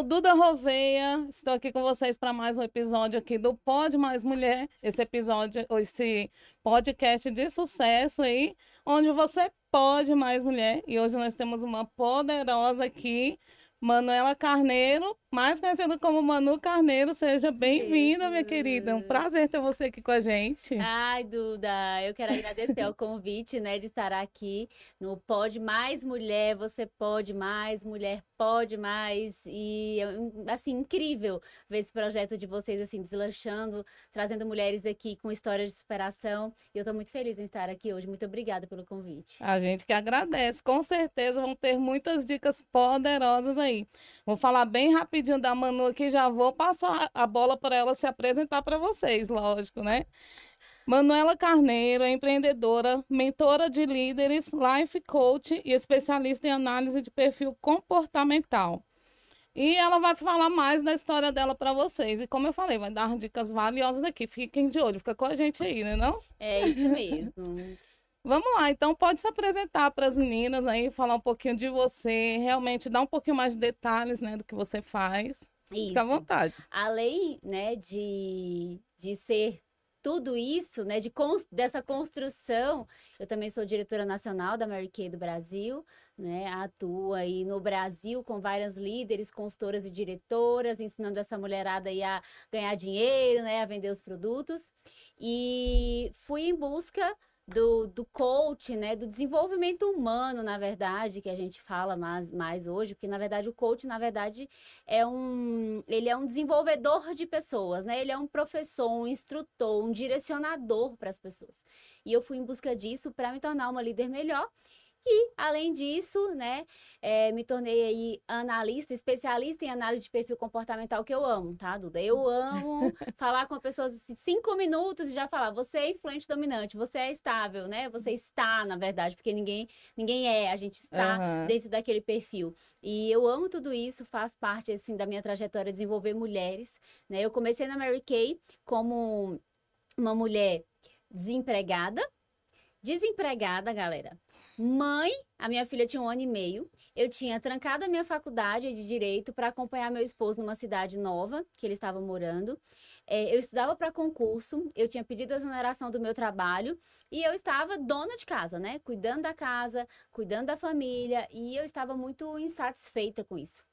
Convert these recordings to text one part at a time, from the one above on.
sou Duda Roveia, estou aqui com vocês para mais um episódio aqui do Pode Mais Mulher, esse episódio, esse podcast de sucesso aí, onde você pode mais mulher. E hoje nós temos uma poderosa aqui, Manuela Carneiro, mais conhecida como Manu Carneiro. Seja bem-vinda, minha querida. Um prazer ter você aqui com a gente. Ai, Duda, eu quero agradecer o convite, né, de estar aqui no Pode Mais Mulher, você pode mais, mulher pode mais. E, é assim, incrível ver esse projeto de vocês, assim, deslanchando, trazendo mulheres aqui com histórias de superação. E eu estou muito feliz em estar aqui hoje. Muito obrigada pelo convite. A gente que agradece. Com certeza vão ter muitas dicas poderosas aí. Vou falar bem rapidinho rapidinho da Manu aqui, já vou passar a bola para ela se apresentar para vocês, lógico, né? Manuela Carneiro é empreendedora, mentora de líderes, life coach e especialista em análise de perfil comportamental. E ela vai falar mais da história dela para vocês. E como eu falei, vai dar dicas valiosas aqui. Fiquem de olho, fica com a gente aí, né não? É isso mesmo. Vamos lá, então pode se apresentar para as meninas aí, falar um pouquinho de você, realmente dar um pouquinho mais de detalhes, né, do que você faz. Isso. Fica à vontade. Além, né, de, de ser tudo isso, né, de cons dessa construção, eu também sou diretora nacional da Mary Kay do Brasil, né, atua aí no Brasil com várias líderes, consultoras e diretoras, ensinando essa mulherada a ganhar dinheiro, né, a vender os produtos, e fui em busca do, do coach, né? Do desenvolvimento humano, na verdade, que a gente fala mais, mais hoje, porque na verdade o coach, na verdade, é um. Ele é um desenvolvedor de pessoas, né? Ele é um professor, um instrutor, um direcionador para as pessoas. E eu fui em busca disso para me tornar uma líder melhor e, além disso, né, é, me tornei aí analista, especialista em análise de perfil comportamental, que eu amo, tá, Duda? Eu amo falar com a pessoa assim, cinco minutos e já falar, você é influente dominante, você é estável, né? Você está, na verdade, porque ninguém, ninguém é, a gente está uhum. dentro daquele perfil. E eu amo tudo isso, faz parte, assim, da minha trajetória desenvolver mulheres, né? Eu comecei na Mary Kay como uma mulher desempregada, Desempregada, galera, Mãe, a minha filha tinha um ano e meio. Eu tinha trancado a minha faculdade de direito para acompanhar meu esposo numa cidade nova que ele estava morando. É, eu estudava para concurso, eu tinha pedido a exoneração do meu trabalho e eu estava dona de casa, né? Cuidando da casa, cuidando da família e eu estava muito insatisfeita com isso.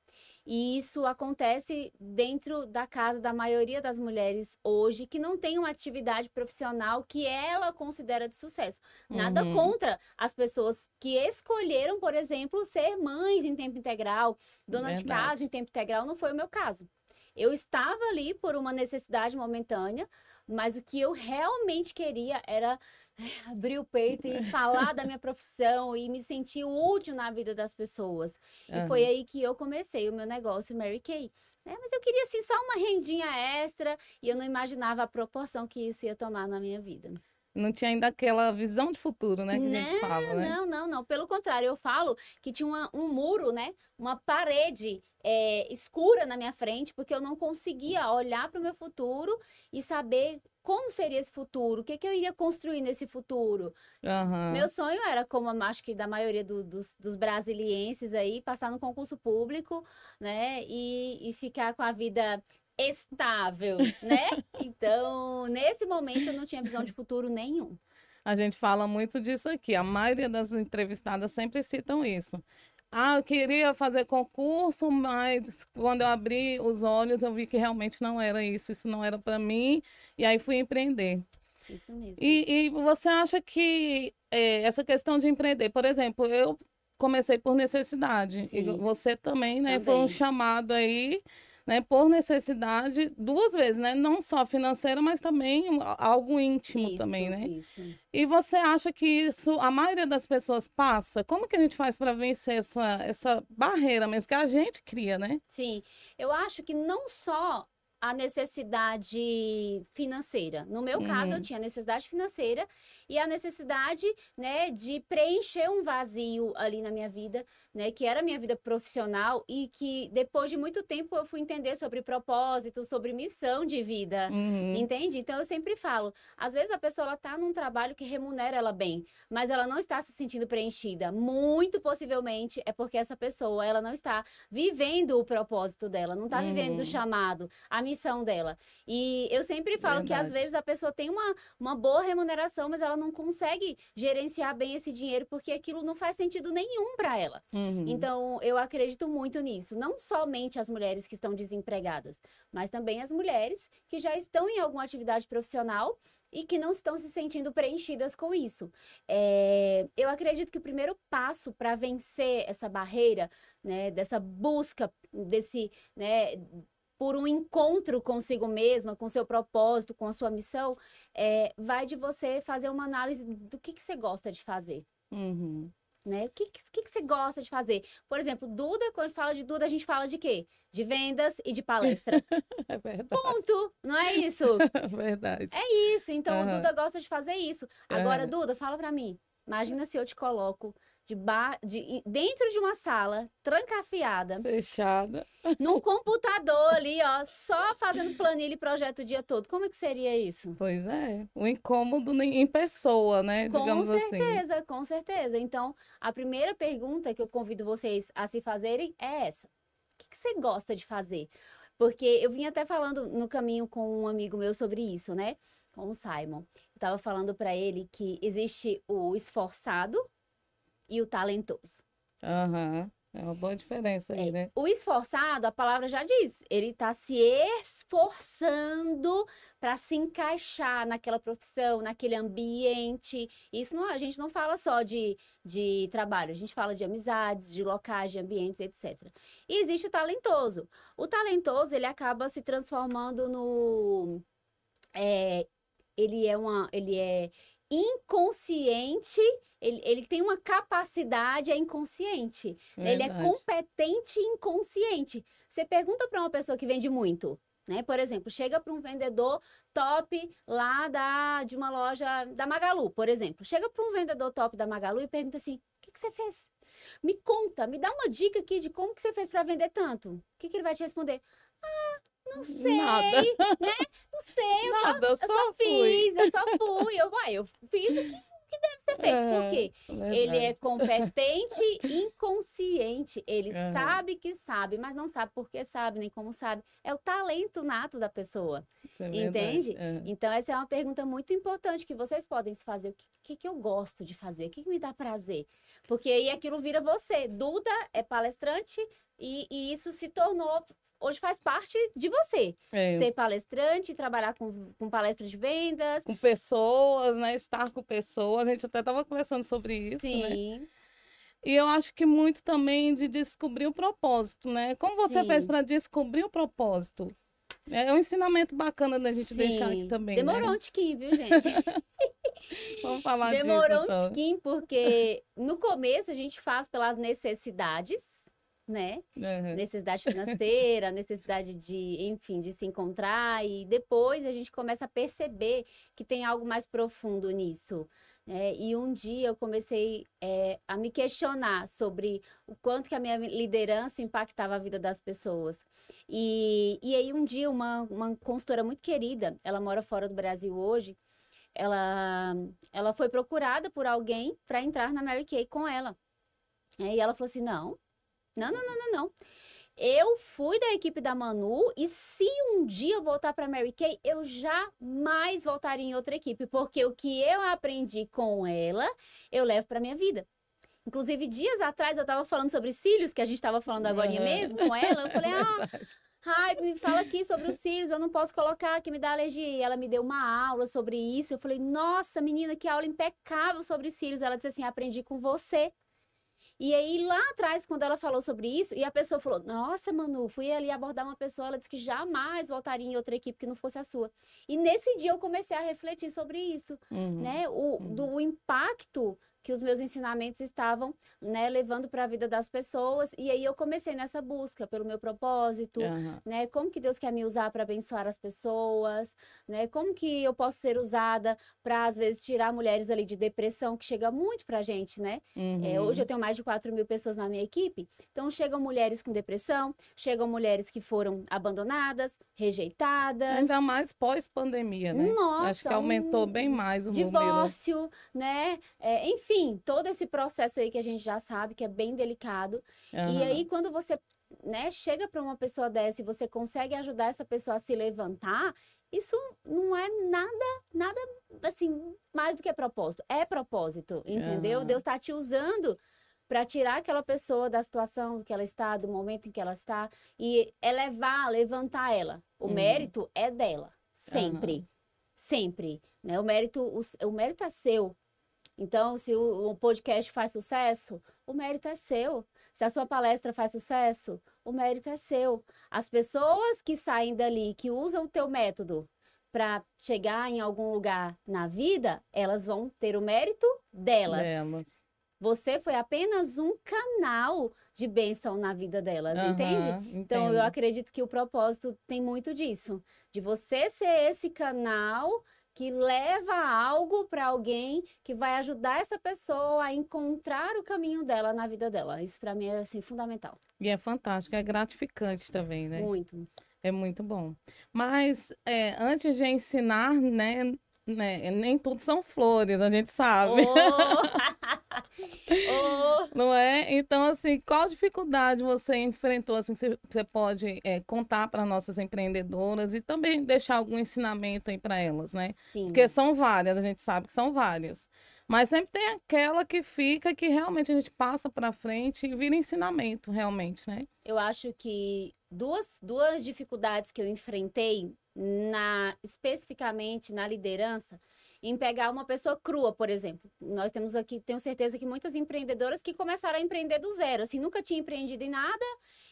E isso acontece dentro da casa da maioria das mulheres hoje que não tem uma atividade profissional que ela considera de sucesso. Nada uhum. contra as pessoas que escolheram, por exemplo, ser mães em tempo integral, dona Verdade. de casa em tempo integral, não foi o meu caso. Eu estava ali por uma necessidade momentânea, mas o que eu realmente queria era abrir o peito e falar da minha profissão e me sentir útil na vida das pessoas. Uhum. E foi aí que eu comecei o meu negócio Mary Kay. Né? Mas eu queria, assim, só uma rendinha extra e eu não imaginava a proporção que isso ia tomar na minha vida não tinha ainda aquela visão de futuro, né, que não, a gente fala, né? Não, não, não. Pelo contrário, eu falo que tinha uma, um muro, né, uma parede é, escura na minha frente, porque eu não conseguia olhar para o meu futuro e saber como seria esse futuro, o que, que eu iria construir nesse futuro. Uhum. Meu sonho era, como acho que da maioria do, dos, dos brasilienses aí, passar no concurso público, né, e, e ficar com a vida estável, né? Então, nesse momento eu não tinha visão de futuro nenhum. A gente fala muito disso aqui. A maioria das entrevistadas sempre citam isso. Ah, eu queria fazer concurso, mas quando eu abri os olhos, eu vi que realmente não era isso, isso não era para mim, e aí fui empreender. Isso mesmo. E, e você acha que é, essa questão de empreender, por exemplo, eu comecei por necessidade, Sim. e você também, né? Também. Foi um chamado aí né, por necessidade duas vezes, né? Não só financeira, mas também algo íntimo isso, também, né? Isso. E você acha que isso a maioria das pessoas passa? Como que a gente faz para vencer essa, essa barreira mesmo que a gente cria, né? Sim. Eu acho que não só a necessidade financeira. No meu uhum. caso, eu uhum. tinha necessidade financeira e a necessidade, né, de preencher um vazio ali na minha vida, né, que era a minha vida profissional e que depois de muito tempo eu fui entender sobre propósito, sobre missão de vida, uhum. entende? Então eu sempre falo, às vezes a pessoa está num trabalho que remunera ela bem, mas ela não está se sentindo preenchida. Muito possivelmente é porque essa pessoa ela não está vivendo o propósito dela, não está uhum. vivendo o uhum. chamado, a missão dela. E eu sempre falo Verdade. que às vezes a pessoa tem uma, uma boa remuneração, mas ela não consegue gerenciar bem esse dinheiro porque aquilo não faz sentido nenhum para ela. Uhum. Uhum. Então, eu acredito muito nisso. Não somente as mulheres que estão desempregadas, mas também as mulheres que já estão em alguma atividade profissional e que não estão se sentindo preenchidas com isso. É, eu acredito que o primeiro passo para vencer essa barreira, né, dessa busca, desse, né, por um encontro consigo mesma, com seu propósito, com a sua missão, é, vai de você fazer uma análise do que, que você gosta de fazer. Uhum né? O que, que, que, você gosta de fazer? Por exemplo, Duda, quando fala de Duda, a gente fala de quê? De vendas e de palestra. é verdade. Ponto! Não é isso? É verdade. É isso. Então, uhum. Duda gosta de fazer isso. Agora, uhum. Duda, fala para mim. Imagina se eu te coloco de ba de, dentro de uma sala trancafiada. Fechada. Num computador ali, ó, só fazendo planilha e projeto o dia todo. Como é que seria isso? Pois é, um incômodo em pessoa, né? Com Digamos assim. certeza, assim. com certeza. Então, a primeira pergunta que eu convido vocês a se fazerem é essa. O que, que você gosta de fazer? Porque eu vim até falando no caminho com um amigo meu sobre isso, né? Com o Simon. Eu tava falando para ele que existe o esforçado, e o talentoso. Aham. Uhum. É uma boa diferença aí, é. né? O esforçado, a palavra já diz, ele está se esforçando para se encaixar naquela profissão, naquele ambiente. Isso não, a gente não fala só de, de trabalho, a gente fala de amizades, de locais, de ambientes, etc. E existe o talentoso. O talentoso, ele acaba se transformando no. É, ele é uma. Ele é inconsciente ele, ele tem uma capacidade é inconsciente. Ele é competente inconsciente. Você pergunta para uma pessoa que vende muito, né? Por exemplo, chega para um vendedor top lá da, de uma loja da Magalu, por exemplo. Chega para um vendedor top da Magalu e pergunta assim: o que, que, você fez? Me conta, me dá uma dica aqui de como que você fez para vender tanto. O que, que ele vai te responder? Ah, não sei, Nada. né? Não sei, eu Nada, só, eu só, fiz, eu só fui. Eu, uai, eu fiz o que que deve ser feito. É, Por quê? Verdade. Ele é competente inconsciente. Ele é. sabe que sabe, mas não sabe por que sabe, nem como sabe. É o talento nato da pessoa. É entende? É. Então, essa é uma pergunta muito importante que vocês podem se fazer. O que, que, que eu gosto de fazer? O que, que me dá prazer? Porque aí aquilo vira você. Duda é palestrante, e, e, isso se tornou, hoje faz parte de você. É. Ser palestrante, trabalhar com, com palestras de vendas. Com pessoas, né? Estar com pessoas. A gente até estava conversando sobre isso. Né? Sim. Né? E eu acho que muito também de descobrir o propósito, né? Como você Sim. fez para descobrir o propósito? É, é um ensinamento bacana da gente Sim. deixar aqui também. Né? Demorou né? um tiquinho, viu, gente? Vamos falar Demorou disso. Demorou um então. tiquinho, porque no começo a gente faz pelas necessidades né? Uhum. Necessidade financeira, necessidade de, enfim, de se encontrar. E depois a gente começa a perceber que tem algo mais profundo nisso. É, e um dia eu comecei é, a me questionar sobre o quanto que a minha liderança impactava a vida das pessoas. E, e aí um dia uma, uma consultora muito querida, ela mora fora do Brasil hoje, ela, ela foi procurada por alguém para entrar na Mary Kay com ela. E ela falou assim, não, não, não, não, não, não. Eu fui da equipe da Manu e se um dia eu voltar para Mary Kay, eu jamais voltaria em outra equipe, porque o que eu aprendi com ela, eu levo para minha vida. Inclusive, dias atrás eu estava falando sobre cílios, que a gente estava falando agora uhum. mesmo com ela, eu falei: é "Ah, Ai, me fala aqui sobre os cílios, eu não posso colocar, que me dá alergia. Ela me deu uma aula sobre isso. Eu falei, nossa, menina, que aula impecável sobre cílios. Ela disse assim: aprendi com você. E aí, lá atrás, quando ela falou sobre isso, e a pessoa falou: Nossa, Manu, fui ali abordar uma pessoa, ela disse que jamais voltaria em outra equipe que não fosse a sua. E nesse dia eu comecei a refletir sobre isso, uhum. né? O, uhum. Do impacto que os meus ensinamentos estavam né, levando para a vida das pessoas. E aí eu comecei nessa busca pelo meu propósito, uhum. né? Como que Deus quer me usar para abençoar as pessoas, né? Como que eu posso ser usada para, às vezes, tirar mulheres ali de depressão, que chega muito para a gente, né? É, uhum. É, hoje eu tenho mais de 4 mil pessoas na minha equipe. Então, chegam mulheres com depressão, chegam mulheres que foram abandonadas, rejeitadas. Ainda mais pós-pandemia, né? Nossa! Acho que aumentou um... bem mais o divórcio, número. Divórcio, né? É, enfim enfim, todo esse processo aí que a gente já sabe que é bem delicado. Uhum. E aí, quando você né, chega para uma pessoa dessa e você consegue ajudar essa pessoa a se levantar, isso não é nada, nada assim, mais do que propósito. É propósito, entendeu? Uhum. Deus está te usando para tirar aquela pessoa da situação que ela está, do momento em que ela está e elevar, é levantar ela. O uhum. mérito é dela, sempre. Sempre, né? O mérito, o, o mérito é seu, então, se o, o podcast faz sucesso, o mérito é seu. Se a sua palestra faz sucesso, o mérito é seu. As pessoas que saem dali, que usam o teu método para chegar em algum lugar na vida, elas vão ter o mérito delas. delas. Você foi apenas um canal de bênção na vida delas, uhum, entende? Entendo. Então, eu acredito que o propósito tem muito disso. De você ser esse canal que leva algo para alguém que vai ajudar essa pessoa a encontrar o caminho dela na vida dela. Isso para mim é assim, fundamental. E é fantástico, é gratificante também, né? Muito. É muito bom. Mas é, antes de ensinar, né, né, nem tudo são flores, a gente sabe. Oh! Não é? Então, assim, qual dificuldade você enfrentou, assim, que você pode é, contar para nossas empreendedoras e também deixar algum ensinamento aí para elas, né? Sim. Porque são várias, a gente sabe que são várias. Mas sempre tem aquela que fica, que realmente a gente passa para frente e vira ensinamento, realmente, né? Eu acho que duas, duas dificuldades que eu enfrentei, na especificamente na liderança, em pegar uma pessoa crua, por exemplo. Nós temos aqui, tenho certeza que muitas empreendedoras que começaram a empreender do zero, assim, nunca tinham empreendido em nada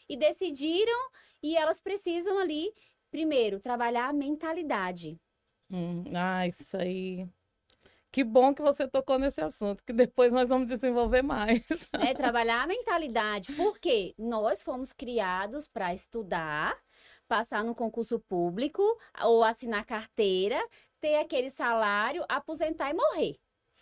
e decidiram e elas precisam ali, primeiro, trabalhar a mentalidade. Hum, ah, isso aí. Que bom que você tocou nesse assunto, que depois nós vamos desenvolver mais. É trabalhar a mentalidade, porque nós fomos criados para estudar, passar no concurso público ou assinar carteira, ter aquele salário, aposentar e morrer.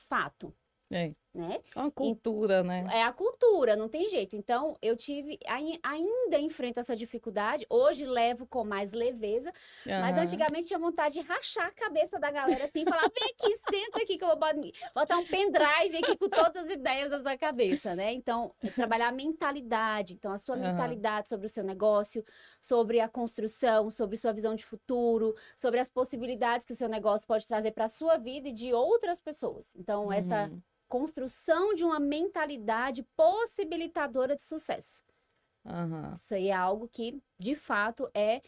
Fato. É né? É uma cultura, e, né? É a cultura, não tem jeito. Então, eu tive, ainda enfrento essa dificuldade. Hoje levo com mais leveza, uhum. mas antigamente tinha vontade de rachar a cabeça da galera assim, falar: vem aqui, senta aqui que eu vou botar um pendrive aqui com todas as ideias da sua cabeça, né? Então, é trabalhar a mentalidade, então, a sua uhum. mentalidade sobre o seu negócio, sobre a construção, sobre sua visão de futuro, sobre as possibilidades que o seu negócio pode trazer para a sua vida e de outras pessoas. Então, uhum. essa construção de uma mentalidade possibilitadora de sucesso. Uhum. Isso aí é algo que, de fato, é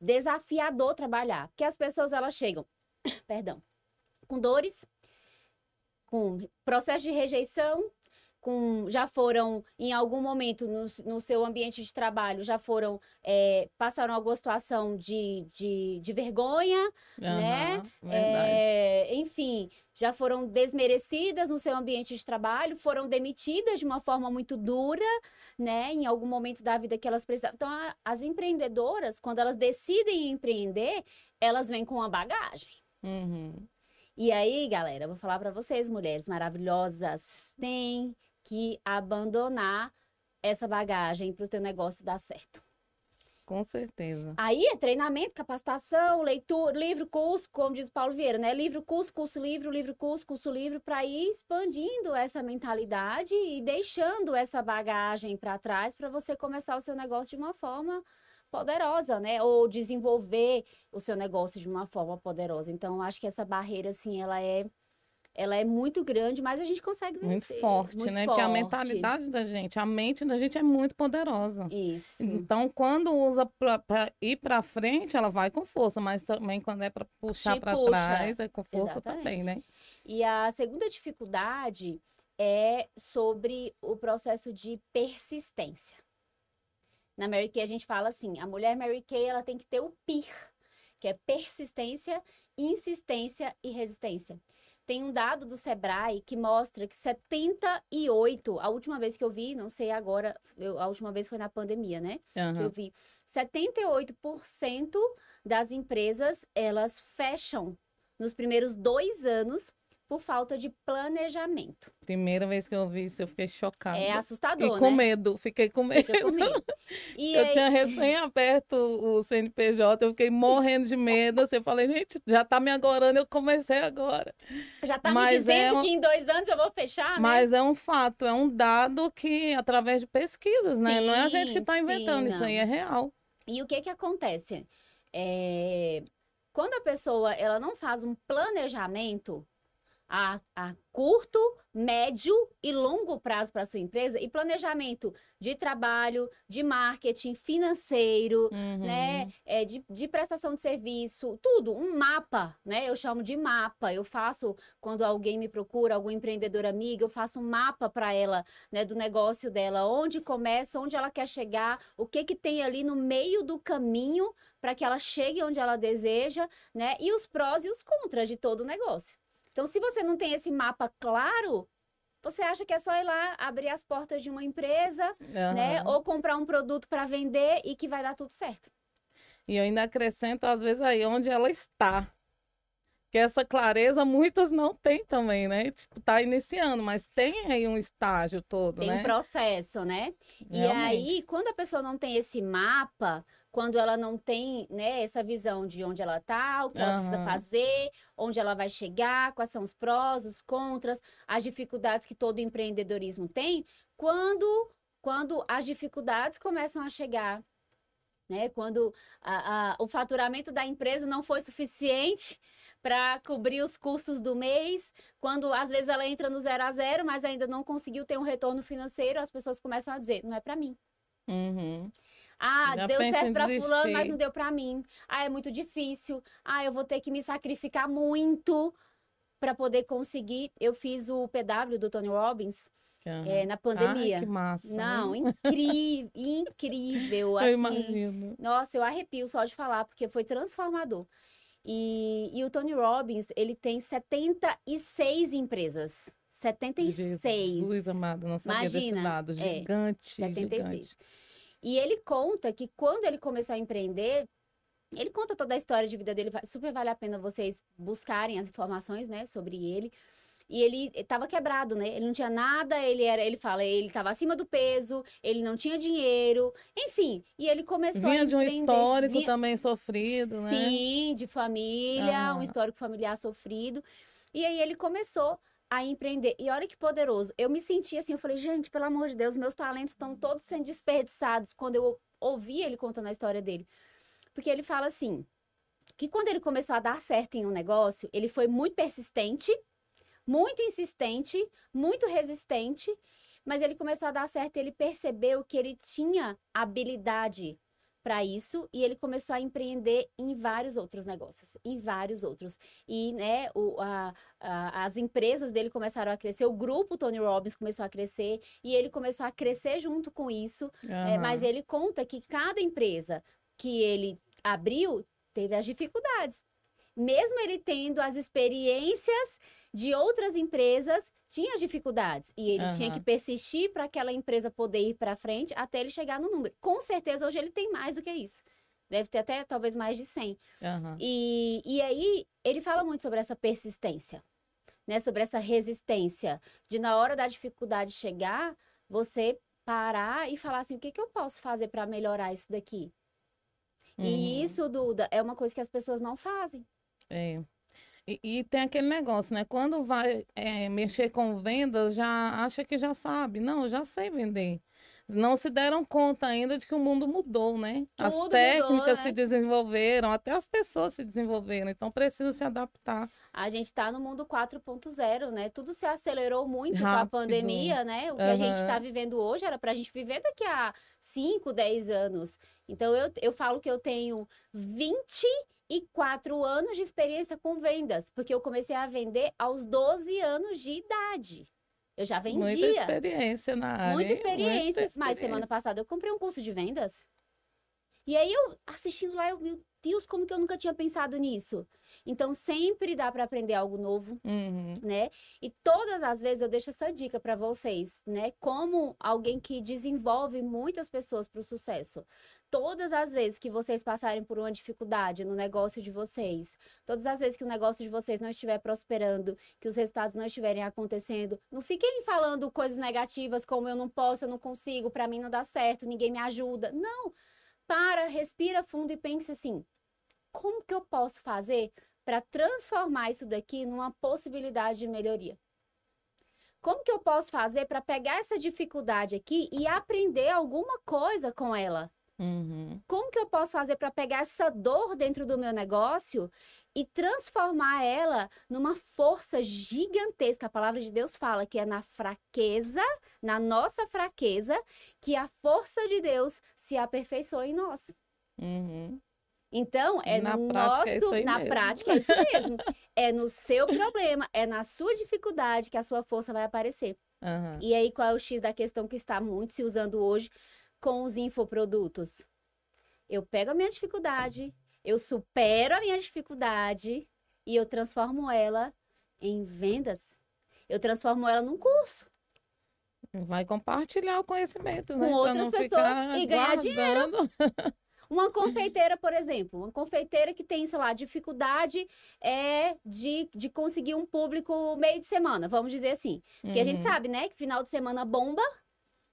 desafiador trabalhar. Porque as pessoas, elas chegam, perdão, com dores, com processo de rejeição, com, já foram em algum momento no, no seu ambiente de trabalho, já foram, é, passaram alguma situação de, de, de vergonha, uhum, né? É, enfim, já foram desmerecidas no seu ambiente de trabalho, foram demitidas de uma forma muito dura, né? Em algum momento da vida que elas precisavam. Então, a, as empreendedoras, quando elas decidem empreender, elas vêm com uma bagagem. Uhum. E aí, galera, eu vou falar para vocês, mulheres maravilhosas, tem que abandonar essa bagagem para o teu negócio dar certo. Com certeza. Aí é treinamento, capacitação, leitura, livro, curso, como diz o Paulo Vieira, né? Livro, curso, curso, livro, livro, curso, curso, livro, para ir expandindo essa mentalidade e deixando essa bagagem para trás para você começar o seu negócio de uma forma poderosa, né? Ou desenvolver o seu negócio de uma forma poderosa. Então, acho que essa barreira, assim, ela é ela é muito grande, mas a gente consegue vencer. Muito forte, muito né? Porque a mentalidade da gente, a mente da gente é muito poderosa. Isso. Então, quando usa para ir para frente, ela vai com força, mas também quando é para puxar para puxa. trás, é com força Exatamente. também, né? E a segunda dificuldade é sobre o processo de persistência. Na Mary Kay a gente fala assim, a mulher Mary Kay ela tem que ter o PIR, que é persistência, insistência e resistência. Tem um dado do Sebrae que mostra que 78, a última vez que eu vi, não sei agora, eu, a última vez foi na pandemia, né? Uhum. Que eu vi. 78% das empresas, elas fecham nos primeiros dois anos por falta de planejamento. Primeira vez que eu ouvi isso, eu fiquei chocada. É assustador, e com né? medo, fiquei com medo. com medo. E eu aí... tinha recém aberto o CNPJ, eu fiquei morrendo de medo. Assim, eu falei, gente, já tá me agorando, eu comecei agora. Já tá Mas me dizendo é um... que em dois anos eu vou fechar, né? Mas é um fato, é um dado que, através de pesquisas, né? Sim, não é a gente que está inventando, sim, isso aí é real. E o que que acontece? É... Quando a pessoa ela não faz um planejamento, a, a curto, médio e longo prazo para sua empresa e planejamento de trabalho, de marketing financeiro, uhum. né, é, de, de prestação de serviço, tudo, um mapa, né? Eu chamo de mapa. Eu faço quando alguém me procura, algum empreendedor amigo, eu faço um mapa para ela, né, do negócio dela, onde começa, onde ela quer chegar, o que que tem ali no meio do caminho para que ela chegue onde ela deseja, né? E os prós e os contras de todo o negócio. Então, se você não tem esse mapa claro, você acha que é só ir lá abrir as portas de uma empresa, uhum. né? Ou comprar um produto para vender e que vai dar tudo certo. E eu ainda acrescento, às vezes, aí onde ela está. Que essa clareza muitas não têm também, né? Tipo, tá iniciando, mas tem aí um estágio todo, tem né? Tem um processo, né? Realmente. E aí, quando a pessoa não tem esse mapa, quando ela não tem né, essa visão de onde ela está, o que uhum. ela precisa fazer, onde ela vai chegar, quais são os prós, os contras, as dificuldades que todo empreendedorismo tem, quando, quando as dificuldades começam a chegar. Né? Quando a, a, o faturamento da empresa não foi suficiente para cobrir os custos do mês, quando às vezes ela entra no zero a zero, mas ainda não conseguiu ter um retorno financeiro, as pessoas começam a dizer: não é para mim. Uhum. Ah, Já deu certo pra desistir. fulano, mas não deu pra mim. Ah, é muito difícil. Ah, eu vou ter que me sacrificar muito para poder conseguir. Eu fiz o PW do Tony Robbins. É, eh, na pandemia. Ai, que massa. Né? Não, né? incrível, incrível. Assim, eu imagino. Nossa, eu arrepio só de falar, porque foi transformador. E, e o Tony Robbins, ele tem 76 empresas. 76. Jesus amado, não sabia Imagina, desse dado. É, gigante, é, 76. gigante. E ele conta que quando ele começou a empreender, ele conta toda a história de vida dele, super vale a pena vocês buscarem as informações, né, sobre ele. E ele estava eh, quebrado, né? Ele não tinha nada, ele era, ele fala, ele estava acima do peso, ele não tinha dinheiro, enfim. E ele começou Vinha a de um histórico vinha... também sofrido, né? Sim, de família, ah. um histórico familiar sofrido. E aí ele começou a empreender. E olha que poderoso. Eu me senti assim, eu falei, gente, pelo amor de Deus, meus talentos estão todos sendo desperdiçados quando eu ouvi ele contando a história dele. Porque ele fala assim, que quando ele começou a dar certo em um negócio, ele foi muito persistente, muito insistente, muito resistente, mas ele começou a dar certo, ele percebeu que ele tinha habilidade para isso e ele começou a empreender em vários outros negócios, em vários outros. E né, o, a, a, as empresas dele começaram a crescer, o grupo Tony Robbins começou a crescer e ele começou a crescer junto com isso. Uhum. É, mas ele conta que cada empresa que ele abriu teve as dificuldades, mesmo ele tendo as experiências de outras empresas tinha dificuldades e ele uhum. tinha que persistir para aquela empresa poder ir para frente até ele chegar no número. Com certeza hoje ele tem mais do que isso. Deve ter até talvez mais de 100. Uhum. E, e aí ele fala muito sobre essa persistência, né? Sobre essa resistência de na hora da dificuldade chegar, você parar e falar assim, o que, que eu posso fazer para melhorar isso daqui? Uhum. E isso, Duda, é uma coisa que as pessoas não fazem. É. E, e, tem aquele negócio, né? Quando vai é, mexer com vendas, já acha que já sabe. Não, já sei vender. Não se deram conta ainda de que o mundo mudou, né? Tudo as técnicas mudou, se é. desenvolveram, até as pessoas se desenvolveram, então precisa se adaptar. A gente está no mundo 4.0, né? Tudo se acelerou muito Rápido. com a pandemia, né? O que uhum. a gente está vivendo hoje era para a gente viver daqui a 5, 10 anos. Então eu, eu falo que eu tenho 20 e quatro anos de experiência com vendas, porque eu comecei a vender aos 12 anos de idade. Eu já vendia. Muita experiência na área. Muita experiência, muita experiência. mas semana passada eu comprei um curso de vendas. E aí eu assistindo lá, eu, meu Deus, como que eu nunca tinha pensado nisso? Então sempre dá para aprender algo novo, uhum. né? E todas as vezes eu deixo essa dica para vocês, né? Como alguém que desenvolve muitas pessoas para o sucesso. Todas as vezes que vocês passarem por uma dificuldade no negócio de vocês, todas as vezes que o negócio de vocês não estiver prosperando, que os resultados não estiverem acontecendo, não fiquem falando coisas negativas como eu não posso, eu não consigo, para mim não dá certo, ninguém me ajuda. Não, para, respira fundo e pensa assim: como que eu posso fazer para transformar isso daqui numa possibilidade de melhoria? Como que eu posso fazer para pegar essa dificuldade aqui e aprender alguma coisa com ela? Uhum. Como que eu posso fazer para pegar essa dor dentro do meu negócio e transformar ela numa força gigantesca? A palavra de Deus fala que é na fraqueza, na nossa fraqueza, que a força de Deus se aperfeiçoa em nós. Uhum. Então, é na no é nosso. É na mesmo. prática, é isso mesmo. é no seu problema, é na sua dificuldade que a sua força vai aparecer. Uhum. E aí, qual é o X da questão que está muito se usando hoje? com os infoprodutos? Eu pego a minha dificuldade, eu supero a minha dificuldade e eu transformo ela em vendas. Eu transformo ela num curso. Vai compartilhar o conhecimento, com né? Com outras pessoas e ganhar dinheiro. Uma confeiteira, por exemplo, uma confeiteira que tem, sei lá, dificuldade é de, de conseguir um público meio de semana, vamos dizer assim. Porque uhum. a gente uhum. sabe, né, que final de semana bomba,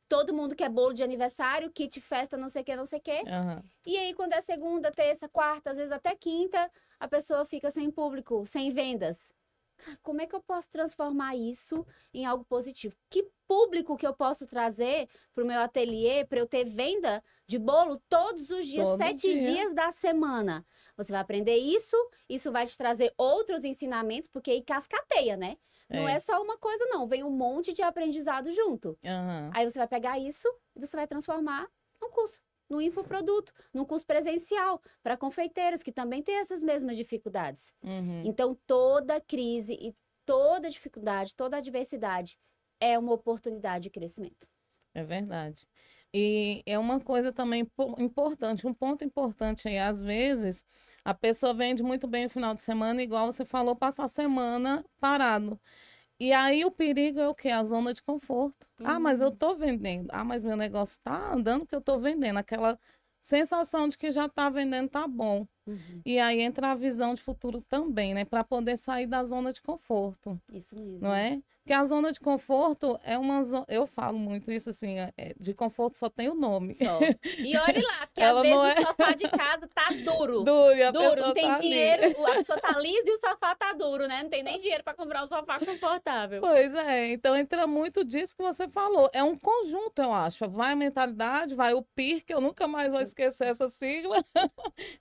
todo mundo quer bolo de aniversário, kit festa, não sei o que, não sei o que. Uhum. E aí, quando é segunda, terça, quarta, às vezes até quinta, a pessoa fica sem público, sem vendas. Como é que eu posso transformar isso em algo positivo? Que público que eu posso trazer para o meu ateliê para eu ter venda de bolo todos os dias, Todo sete dia. dias da semana? Você vai aprender isso, isso vai te trazer outros ensinamentos, porque aí cascateia, né? Não é. é só uma coisa, não. Vem um monte de aprendizado junto. Uhum. Aí você vai pegar isso e você vai transformar num curso, num infoproduto, num curso presencial para confeiteiras que também têm essas mesmas dificuldades. Uhum. Então, toda crise e toda dificuldade, toda adversidade é uma oportunidade de crescimento. É verdade. E é uma coisa também importante, um ponto importante aí, às vezes a pessoa vende muito bem o final de semana, igual você falou, passa a semana parado. E aí o perigo é o quê? A zona de conforto. Uhum. Ah, mas eu uhum. tô vendendo. Ah, mas meu negócio tá andando porque eu tô vendendo. Aquela sensação de que já tá vendendo tá bom. Uhum. E aí entra a visão de futuro também, né? Para poder sair da zona de conforto. Isso mesmo. Não é? que a zona de conforto é uma zona. Eu falo muito isso assim, é, é, de conforto só tem o nome. Só. E olhe lá, que às vezes é... o sofá de casa tá duro. Duro, duro. Não tem tá dinheiro, ali. a pessoa tá lisa e o sofá tá duro, né? Não tem nem dinheiro para comprar um sofá confortável. Pois é, então entra muito disso que você falou. É um conjunto, eu acho. Vai a mentalidade, vai o PIR, que eu nunca mais vou esquecer essa sigla.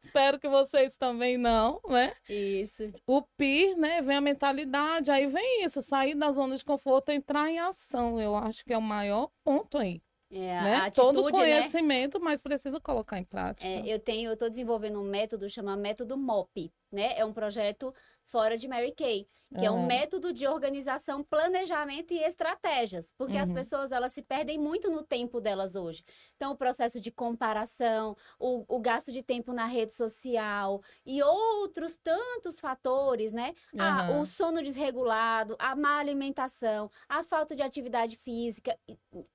Espero que vocês também não, né? Isso. O PIR, né? Vem a mentalidade, aí vem isso, sair da zona desconforto, é entrar em ação. Eu acho que é o maior ponto aí. É, né? atitude, Todo né? conhecimento, né? mas precisa colocar em prática. É, eu tenho, eu estou desenvolvendo um método, chama método MOP, né? É um projeto fora de Mary Kay, que uhum. é um ah. método de organização, planejamento e estratégias, porque uhum. as pessoas elas se perdem muito no tempo delas hoje. Então, o processo de comparação, o, o gasto de tempo na rede social e outros tantos fatores, né? Uhum. A, o sono desregulado, a má alimentação, a falta de atividade física,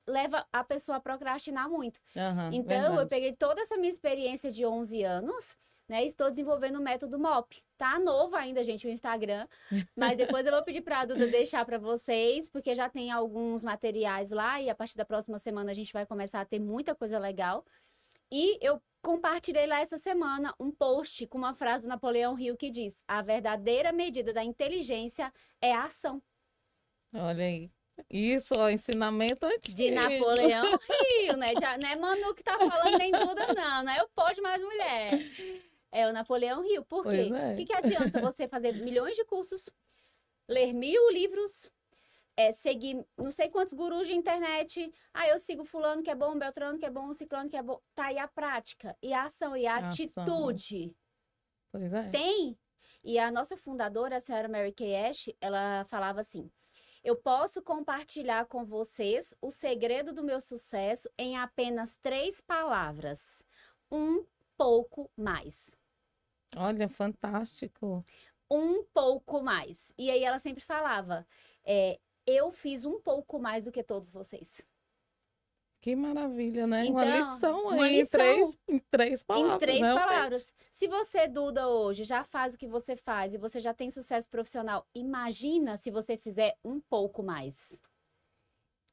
leva a pessoa a procrastinar muito. então, Verdade. eu peguei toda essa minha experiência de 11 anos né? Estou desenvolvendo o método MOP. Tá novo ainda, gente, o Instagram, mas depois eu vou pedir para a Duda deixar para vocês, porque já tem alguns materiais lá e a partir da próxima semana a gente vai começar a ter muita coisa legal. E eu compartilhei lá essa semana um post com uma frase do Napoleão Hill que diz: "A verdadeira medida da inteligência é a ação". Olha aí. Isso, ó, ensinamento antigo. De Napoleão Rio, né? Já, não é Manu que tá falando nem Duda, não, né? Eu pode mais mulher é o Napoleão Rio. Por quê? O é. que, que adianta você fazer milhões de cursos, ler mil livros, é, seguir não sei quantos gurus de internet. Ah, eu sigo fulano que é bom, beltrano que é bom, ciclano que é bom. Tá aí a prática, e a ação, e a, a atitude. É. Tem. E a nossa fundadora, a senhora Mary Kay Ash, ela falava assim, eu posso compartilhar com vocês o segredo do meu sucesso em apenas três palavras. Um pouco mais. Olha, fantástico. Um pouco mais. E aí ela sempre falava: é, eu fiz um pouco mais do que todos vocês. Que maravilha, né? Então, uma lição aí uma lição, em, três, em três palavras. Em três palavras. Se você, Duda, hoje já faz o que você faz e você já tem sucesso profissional, imagina se você fizer um pouco mais.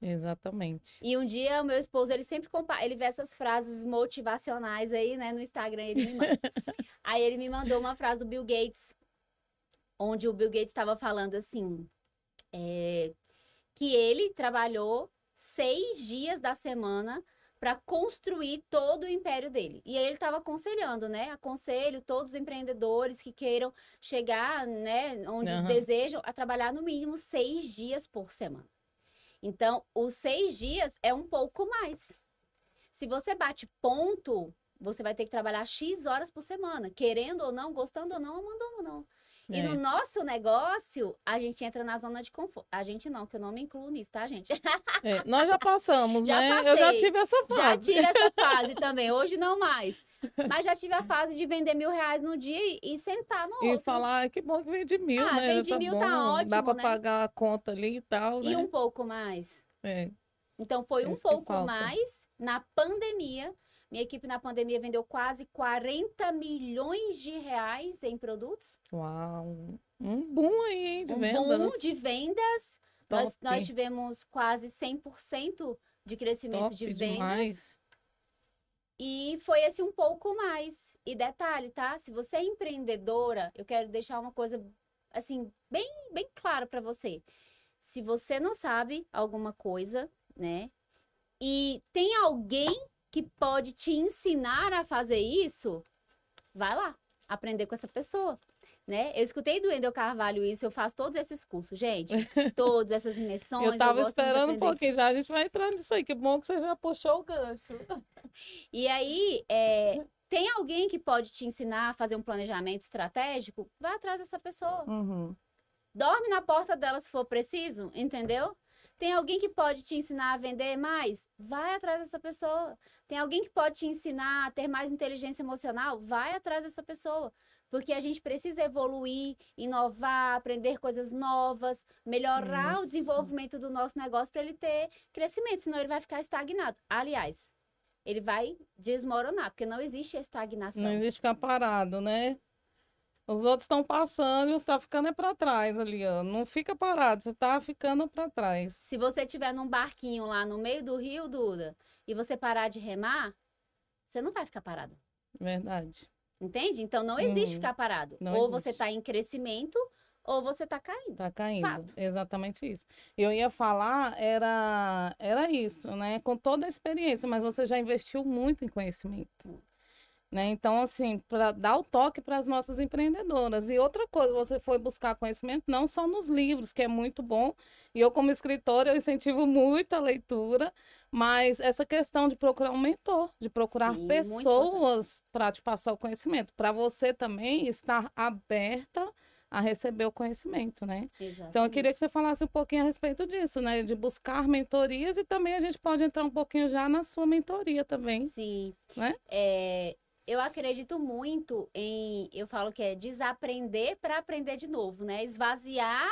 Exatamente. E um dia o meu esposo, ele sempre compa ele vê essas frases motivacionais aí, né, no Instagram, ele me manda. aí ele me mandou uma frase do Bill Gates, onde o Bill Gates estava falando assim, é, que ele trabalhou seis dias da semana para construir todo o império dele. E aí ele estava aconselhando, né? Aconselho todos os empreendedores que queiram chegar, né, onde uhum. desejam, a trabalhar no mínimo seis dias por semana. Então, os seis dias é um pouco mais. Se você bate ponto, você vai ter que trabalhar X horas por semana, querendo ou não, gostando ou não, mandando ou não. E no é. nosso negócio, a gente entra na zona de conforto. A gente não, que eu não me incluo nisso, tá, gente? É, nós já passamos, já né? Passei. Eu já tive essa fase. Já tive essa fase também, hoje não mais. Mas já tive a fase de vender mil reais no dia e, sentar no e outro. E falar, que bom que vende mil, ah, né? Ah, vende tá mil tá bom, tá ótimo, Dá pra né? pagar a conta ali e tal, E né? um pouco mais. É. Então foi um pouco mais na pandemia minha equipe na pandemia vendeu quase 40 milhões de reais em produtos. Uau! Um boom aí, hein, de um vendas. Um boom de vendas. Nós, nós tivemos quase 100% de crescimento Top de vendas. Demais. E foi esse assim, um pouco mais. E detalhe, tá? Se você é empreendedora, eu quero deixar uma coisa assim bem bem clara para você. Se você não sabe alguma coisa, né? E tem alguém que pode te ensinar a fazer isso, vai lá, aprender com essa pessoa. Né? Eu escutei do Endel Carvalho isso, eu faço todos esses cursos, gente. Todas essas imersões. eu tava esperando um pouquinho, já a gente vai entrando nisso aí. Que bom que você já puxou o gancho. e aí, é, tem alguém que pode te ensinar a fazer um planejamento estratégico? Vai atrás dessa pessoa. Uhum. Dorme na porta dela se for preciso, entendeu? Tem alguém que pode te ensinar a vender mais? Vai atrás dessa pessoa. Tem alguém que pode te ensinar a ter mais inteligência emocional? Vai atrás dessa pessoa. Porque a gente precisa evoluir, inovar, aprender coisas novas, melhorar Isso. o desenvolvimento do nosso negócio para ele ter crescimento, senão ele vai ficar estagnado. Aliás, ele vai desmoronar, porque não existe estagnação. Não existe ficar parado, né? Os outros estão passando e você está ficando é para trás ali, ó. Não fica parado, você está ficando para trás. Se você tiver num barquinho lá no meio do rio, Duda, e você parar de remar, você não vai ficar parado. Verdade. Entende? Então não existe uhum. ficar parado. Não ou existe. você está em crescimento ou você está caindo. Está caindo. Fato. Exatamente isso. Eu ia falar era era isso, né? Com toda a experiência, mas você já investiu muito em conhecimento. Né? Então, assim, para dar o toque para as nossas empreendedoras. E outra coisa, você foi buscar conhecimento não só nos livros, que é muito bom. E eu, como escritora, eu incentivo muito a leitura, mas essa questão de procurar um mentor, de procurar Sim, pessoas para te passar o conhecimento, para você também estar aberta a receber o conhecimento, né? Exatamente. Então eu queria que você falasse um pouquinho a respeito disso, né? De buscar mentorias e também a gente pode entrar um pouquinho já na sua mentoria também. Sim. Né? É, eu acredito muito em, eu falo que é desaprender para aprender de novo, né? Esvaziar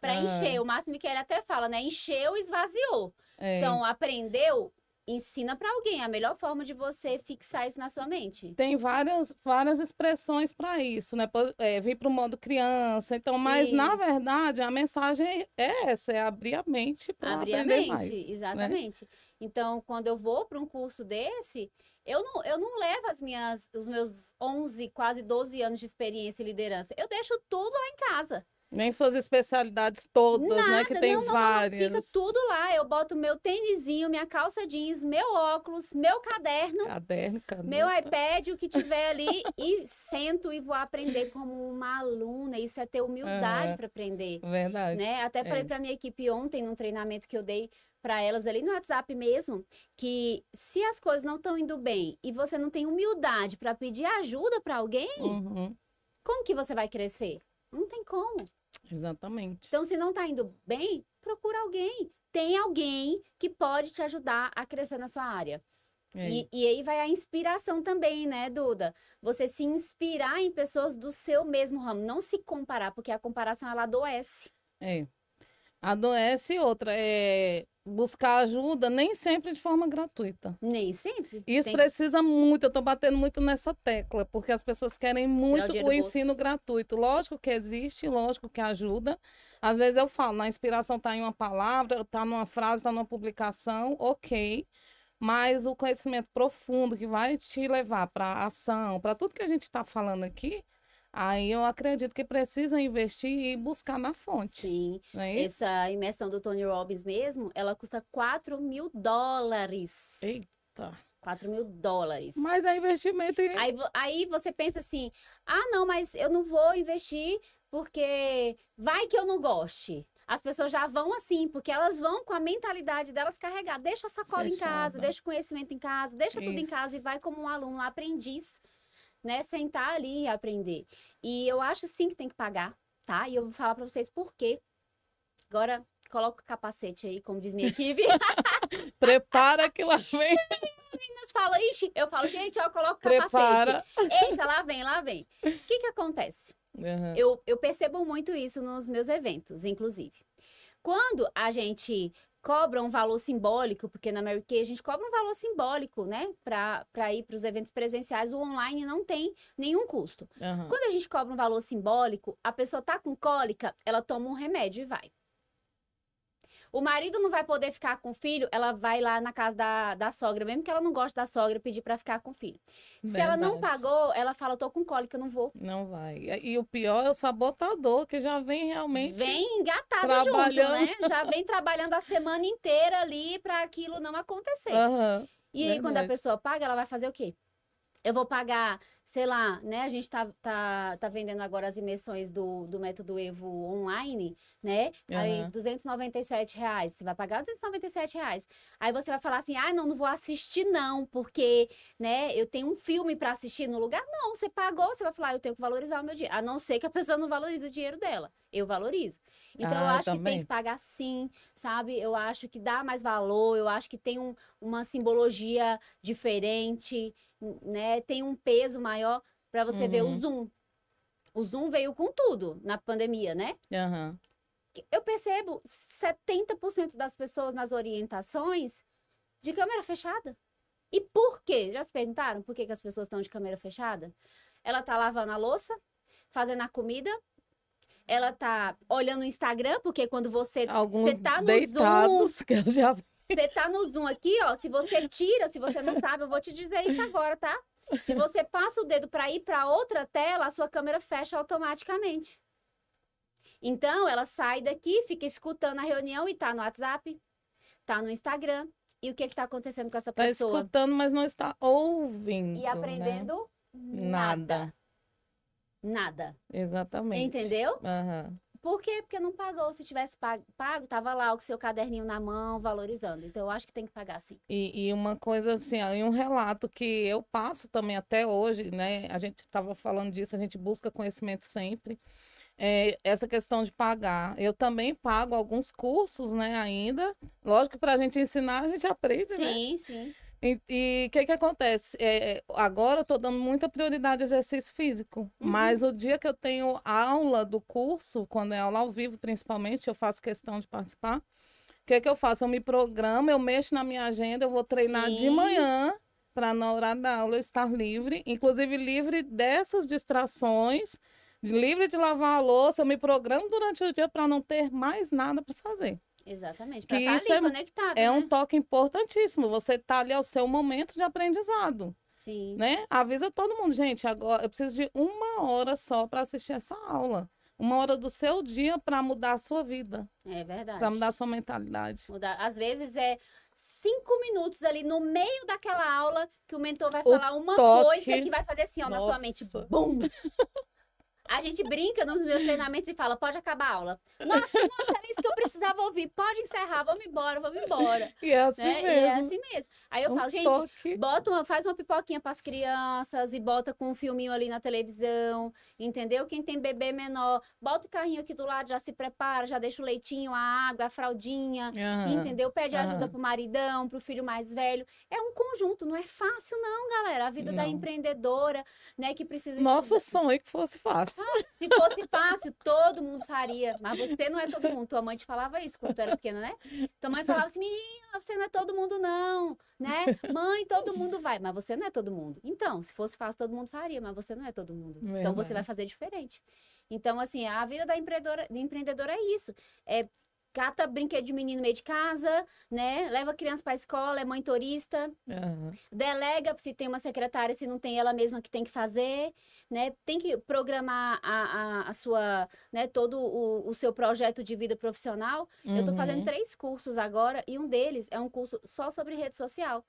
para ah. encher. O Márcio Miquel até fala, né? Encheu, esvaziou. É. Então, aprendeu, ensina para alguém. A melhor forma de você fixar isso na sua mente. Tem várias, várias expressões para isso, né? É, vir para o mundo criança. Então, mas isso. na verdade a mensagem é essa: é abrir a mente para aprender a mente, mais, né? exatamente. Né? Então, quando eu vou para um curso desse, eu não, eu não levo as minhas, os meus 11, quase 12 anos de experiência e liderança. Eu deixo tudo lá em casa. Nem suas especialidades todas, Nada, né? Que tem não, não, várias. Não, fica tudo lá. Eu boto meu tênisinho, minha calça jeans, meu óculos, meu caderno. Caderno, caderno. Meu iPad, o que tiver ali. e sento e vou aprender como uma aluna. Isso é ter humildade para aprender. Verdade. Né? Até é. falei é. para minha equipe ontem, num treinamento que eu dei para elas ali no WhatsApp mesmo que se as coisas não estão indo bem e você não tem humildade para pedir ajuda para alguém, uhum. como que você vai crescer? Não tem como. Exatamente. Então, se não está indo bem, procura alguém. Tem alguém que pode te ajudar a crescer na sua área. É. E, e, aí vai a inspiração também, né, Duda? Você se inspirar em pessoas do seu mesmo ramo, não se comparar, porque a comparação ela adoece. É. Adoece outra. É buscar ajuda, nem sempre de forma gratuita. Nem sempre. Isso Tem precisa muito, eu estou batendo muito nessa tecla, porque as pessoas querem muito o, o ensino gratuito. Lógico que existe, lógico que ajuda. Às vezes eu falo, na inspiração está em uma palavra, está numa frase, está numa publicação, ok. Mas o conhecimento profundo que vai te levar para ação, para tudo que a gente está falando aqui, Aí eu acredito que precisa investir e buscar na fonte. Sim. É Essa imersão do Tony Robbins mesmo, ela custa 4 mil dólares. Eita. 4 mil dólares. Mas é investimento em... Aí, aí você pensa assim, ah, não, mas eu não vou investir porque vai que eu não goste as pessoas já vão assim, porque elas vão com a mentalidade delas carregar. Deixa a sacola Fechada. em casa, deixa o conhecimento em casa, deixa Isso. tudo em casa e vai como um aluno, um aprendiz, né, sentar ali e aprender. E eu acho sim que tem que pagar, tá? E eu vou falar para vocês por quê. Agora, coloca o capacete aí, como diz minha equipe. Prepara que lá vem. As meninas falam, ixi, eu falo, gente, ó, coloca o Prepara. Eita, lá vem, lá vem. O que que acontece? Uhum. Eu, eu percebo muito isso nos meus eventos, inclusive. Quando a gente cobra um valor simbólico, porque na Mary Kay a gente cobra um valor simbólico, né? Para ir para os eventos presenciais, o online não tem nenhum custo. Uhum. Quando a gente cobra um valor simbólico, a pessoa tá com cólica, ela toma um remédio e vai. O marido não vai poder ficar com o filho, ela vai lá na casa da, da sogra, mesmo que ela não goste da sogra, pedir para ficar com o filho. Verdade. Se ela não pagou, ela fala, tô com cólica, não vou. Não vai. E o pior é o sabotador, que já vem realmente... Vem engatado junto, né? Já vem trabalhando a semana inteira ali para aquilo não acontecer. Uhum. E aí, quando a pessoa paga, ela vai fazer o quê? eu vou pagar, sei lá, né? A gente tá, tá, tá vendendo agora as imersões do, do método Evo online, né? Uhum. Aí, 297 reais. Você vai pagar 297 reais. Aí você vai falar assim, ah, não, não vou assistir não, porque, né, eu tenho um filme para assistir no lugar. Não, você pagou, você vai falar, eu tenho que valorizar o meu dinheiro. A não ser que a pessoa não valorize o dinheiro dela. Eu valorizo. Então, ah, eu acho que tem que pagar sim, sabe? Eu acho que dá mais valor, eu acho que tem um, uma simbologia diferente, né, tem um peso maior para você uhum. ver o uhum. Zoom. O Zoom veio com tudo na pandemia, né? Uhum. Eu percebo 70% das pessoas nas orientações de câmera fechada. E por quê? Já se perguntaram por que, que as pessoas estão de câmera fechada? Ela tá lavando a louça, fazendo a comida, ela tá olhando o Instagram, porque quando você, Alguns você tá no deitados, Zoom, que eu já você tá no Zoom aqui, ó. Se você tira, se você não sabe, eu vou te dizer isso agora, tá? Se você passa o dedo para ir para outra tela, a sua câmera fecha automaticamente. Então, ela sai daqui, fica escutando a reunião e tá no WhatsApp, tá no Instagram. E o que que tá acontecendo com essa tá pessoa? Tá escutando, mas não está ouvindo. E né? aprendendo né? nada. Nada. Exatamente. Entendeu? Uhum. Por quê? Porque não pagou. Se tivesse pago, tava lá o seu caderninho na mão, valorizando. Então, eu acho que tem que pagar, sim. E, e uma coisa assim, ó, e um relato que eu passo também até hoje, né? A gente estava falando disso, a gente busca conhecimento sempre. É, essa questão de pagar. Eu também pago alguns cursos, né, ainda. Lógico que para a gente ensinar, a gente aprende, sim, né? Sim, sim. E o que, que acontece? É, é agora eu estou dando muita prioridade ao exercício físico, uhum. mas o dia que eu tenho aula do curso, quando é aula ao vivo principalmente, eu faço questão de participar. O que, que eu faço? Eu me programo, eu mexo na minha agenda, eu vou treinar Sim. de manhã para na hora da aula eu estar livre, inclusive livre dessas distrações, livre de lavar a louça, eu me programo durante o dia para não ter mais nada para fazer. Exatamente, que tá isso é, conectado. É né? um toque importantíssimo. Você tá ali ao seu momento de aprendizado. Sim. Né? Avisa todo mundo, gente, agora eu preciso de uma hora só para assistir essa aula. Uma hora do seu dia para mudar a sua vida. É verdade. Para mudar a sua mentalidade. Mudar. Às vezes é cinco minutos ali no meio daquela aula que o mentor vai o falar uma toque. coisa que vai fazer assim, ó, Nossa. na sua mente. Bum! A gente brinca nos meus treinamentos e fala: pode acabar a aula. Nossa, nossa, era isso que eu precisava ouvir. Pode encerrar, vamos embora, vamos embora. E é assim né? mesmo. E é assim mesmo. Aí eu um falo, gente, bota uma, faz uma pipoquinha para as crianças e bota com um filminho ali na televisão, entendeu? Quem tem bebê menor, bota o carrinho aqui do lado, já se prepara, já deixa o leitinho, a água, a fraldinha, uhum. entendeu? Pede uhum. ajuda pro maridão, pro filho mais velho. É um conjunto, não é fácil não, galera. A vida não. da empreendedora, né, que precisa Nosso estudar... sonho que fosse fácil fácil. Se fosse fácil, todo mundo faria. Mas você não é todo mundo. Tua mãe te falava isso quando tu era pequena, né? Tua mãe falava assim, menina, você não é todo mundo não, né? Mãe, todo mundo vai, mas você não é todo mundo. Então, se fosse fácil, todo mundo faria, mas você não é todo mundo. Então, você vai fazer diferente. Então, assim, a vida da empreendedora, da empreendedora é isso. É cata brinquedo de menino no meio de casa, né? Leva criança para escola, é monitorista, uhum. delega se tem uma secretária, se não tem ela mesma que tem que fazer, né? Tem que programar a, a, a sua, né? Todo o, o, seu projeto de vida profissional. Uhum. Eu estou fazendo três cursos agora e um deles é um curso só sobre rede social.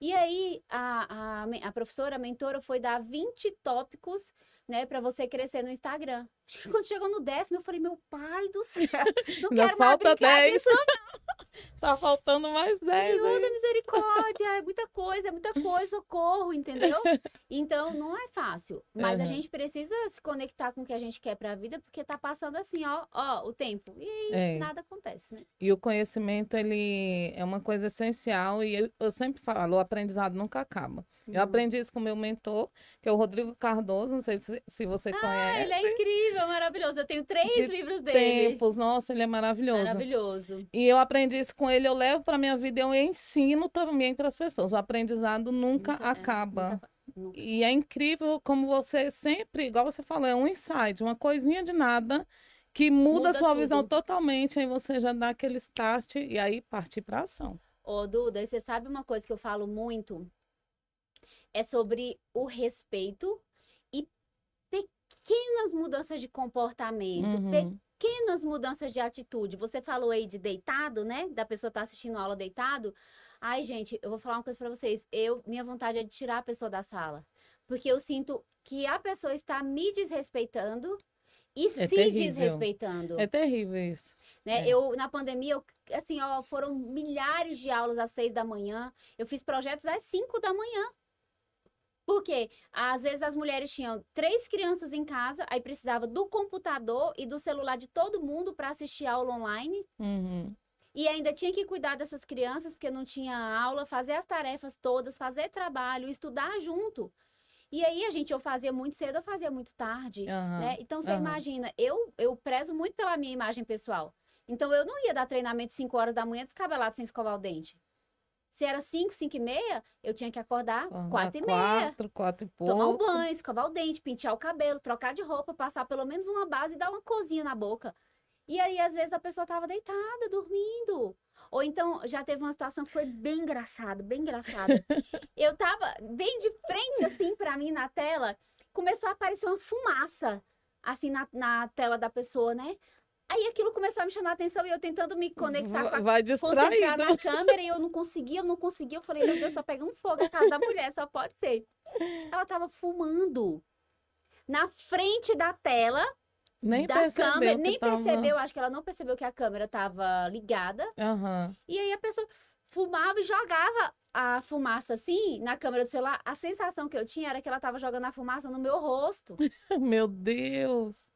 E aí a, a, a professora, a mentora, foi dar 20 tópicos né, para você crescer no Instagram. Quando chegou no décimo, eu falei, meu pai do céu, não quero falta mais 10. Disso, não. Tá faltando mais 10. Senhor misericórdia, é muita coisa, é muita coisa, socorro, entendeu? Então, não é fácil. Mas uhum. a gente precisa se conectar com o que a gente quer para a vida, porque tá passando assim, ó, ó, o tempo. E é. nada acontece, né? E o conhecimento, ele é uma coisa essencial. E eu, eu sempre falo, o aprendizado nunca acaba. Uhum. Eu aprendi isso com meu mentor, que é o Rodrigo Cardoso, não sei se, se você ah, conhece. Ele é incrível, maravilhoso. Eu tenho três de livros dele. Tempos, nossa, ele é maravilhoso. Maravilhoso. E eu aprendi isso com ele, eu levo para minha vida, e eu ensino também para as pessoas. O aprendizado nunca, é, acaba. nunca... E é incrível como você sempre, igual você falou, é um insight, uma coisinha de nada que muda, muda a sua tudo. visão totalmente, aí você já dá aquele start e aí partir para ação. Ô, Duda, você sabe uma coisa que eu falo muito? é sobre o respeito e pequenas mudanças de comportamento, uhum. pequenas mudanças de atitude. Você falou aí de deitado, né? Da pessoa estar tá assistindo aula deitado. Ai, gente, eu vou falar uma coisa para vocês. Eu, minha vontade é de tirar a pessoa da sala, porque eu sinto que a pessoa está me desrespeitando e é se terrível. desrespeitando. É terrível isso. Né? É. Eu, na pandemia, eu, assim, ó, foram milhares de aulas às seis da manhã. Eu fiz projetos às cinco da manhã. Porque às vezes as mulheres tinham três crianças em casa, aí precisava do computador e do celular de todo mundo para assistir aula online. Uhum. E ainda tinha que cuidar dessas crianças, porque não tinha aula, fazer as tarefas todas, fazer trabalho, estudar junto. E aí a gente, eu fazia muito cedo, eu fazia muito tarde, uhum. né? Então você uhum. imagina, eu, eu prezo muito pela minha imagem pessoal. Então eu não ia dar treinamento 5 horas da manhã descabelado sem escovar o dente. Se era 5, 5 e meia, eu tinha que acordar 4 e meia. 4, 4 e pouco. Tomar um banho, escovar o dente, pintar o cabelo, trocar de roupa, passar pelo menos uma base e dar uma cozinha na boca. E aí, às vezes, a pessoa estava deitada, dormindo. Ou então, já teve uma situação que foi bem engraçada, bem engraçada. eu tava bem de frente, assim, para mim, na tela. Começou a aparecer uma fumaça, assim, na, na tela da pessoa, né? Aí aquilo começou a me chamar a atenção e eu tentando me conectar com a, Vai concentrar na câmera e eu não conseguia, eu não conseguia. Eu falei, meu Deus, tá pegando fogo a casa da mulher, só pode ser. Ela tava fumando na frente da tela. Nem da percebeu. Câmera, nem tava... percebeu, acho que ela não percebeu que a câmera tava ligada. Uhum. E aí a pessoa fumava e jogava a fumaça assim na câmera do celular. A sensação que eu tinha era que ela tava jogando a fumaça no meu rosto. meu Deus!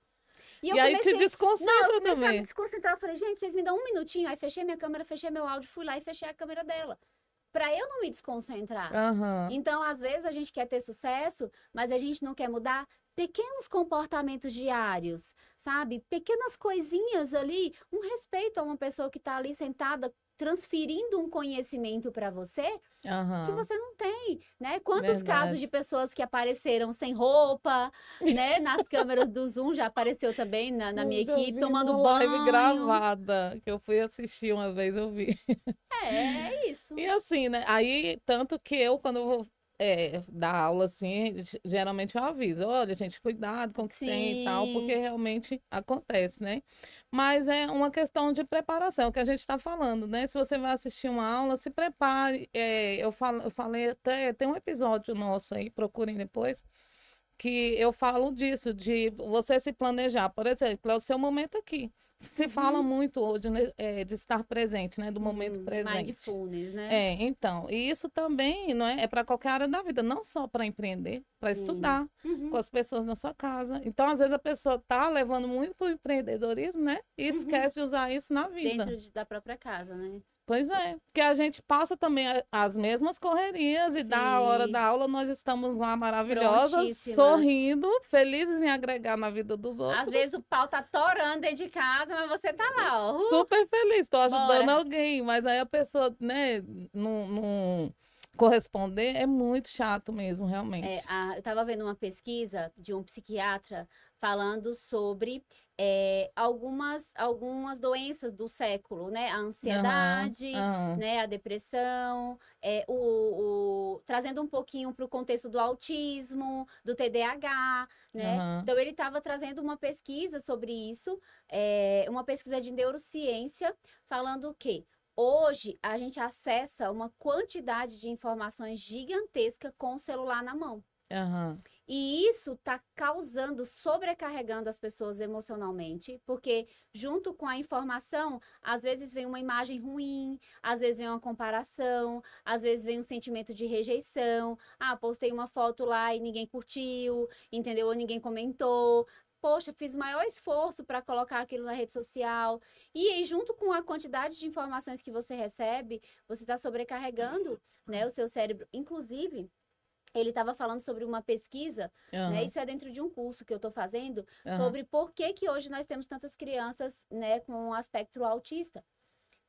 E, eu e comecei... aí te desconcentra não, eu também. desconcentrar. Eu falei, gente, vocês me dão um minutinho. Aí fechei minha câmera, fechei meu áudio, fui lá e fechei a câmera dela para eu não me desconcentrar. Uhum. Então, às vezes a gente quer ter sucesso, mas a gente não quer mudar pequenos comportamentos diários, sabe? Pequenas coisinhas ali, um respeito a uma pessoa que está ali sentada transferindo um conhecimento para você uhum. que você não tem, né? Quantos Verdade. casos de pessoas que apareceram sem roupa, né? Nas câmeras do Zoom já apareceu também na, na minha equipe tomando uma banho. Live gravada que eu fui assistir uma vez eu vi. É, é isso. E assim, né? Aí tanto que eu quando eu vou é, da aula, assim, geralmente eu aviso, olha, gente, cuidado com o que Sim. tem e tal, porque realmente acontece, né? Mas é uma questão de preparação, é o que a gente está falando, né? Se você vai assistir uma aula, se prepare. É, eu, falo, eu falei até, tem um episódio nosso aí, procurem depois, que eu falo disso, de você se planejar. Por exemplo, é o seu momento aqui se fala uhum. muito hoje né, é, de estar presente, né, do momento uhum. presente. Mindfulness, né? É, então, e isso também não é, é para qualquer área da vida, não só para empreender, para estudar uhum. com as pessoas na sua casa. Então, às vezes a pessoa tá levando muito para o empreendedorismo, né, e uhum. esquece de usar isso na vida. Dentro de, da própria casa, né? Pois é, porque a gente passa também as mesmas correrias e Sim. da hora da aula nós estamos lá maravilhosas, sorrindo, felizes em agregar na vida dos outros. Às vezes o pau tá torando dentro de casa, mas você tá lá, ó. Uh. Super feliz, tô ajudando Bora. alguém, mas aí a pessoa, né, não, não corresponder é muito chato mesmo, é, realmente. É, a, eu estava vendo uma pesquisa de um psiquiatra falando sobre é, algumas, algumas doenças do século, né? A ansiedade, uhum, uhum. Né? a depressão, é, o, o, trazendo um pouquinho para o contexto do autismo, do TDAH, né? Uhum. Então ele estava trazendo uma pesquisa sobre isso, é, uma pesquisa de neurociência, falando que hoje a gente acessa uma quantidade de informações gigantesca com o celular na mão. Uhum. E isso está causando, sobrecarregando as pessoas emocionalmente, porque junto com a informação, às vezes vem uma imagem ruim, às vezes vem uma comparação, às vezes vem um sentimento de rejeição. Ah, postei uma foto lá e ninguém curtiu, entendeu? Ou ninguém comentou poxa, fiz maior esforço para colocar aquilo na rede social. E aí, junto com a quantidade de informações que você recebe, você está sobrecarregando né, o seu cérebro. Inclusive, ele estava falando sobre uma pesquisa, uhum. né? Isso é dentro de um curso que eu estou fazendo uhum. sobre por que que hoje nós temos tantas crianças, né, com um aspecto autista,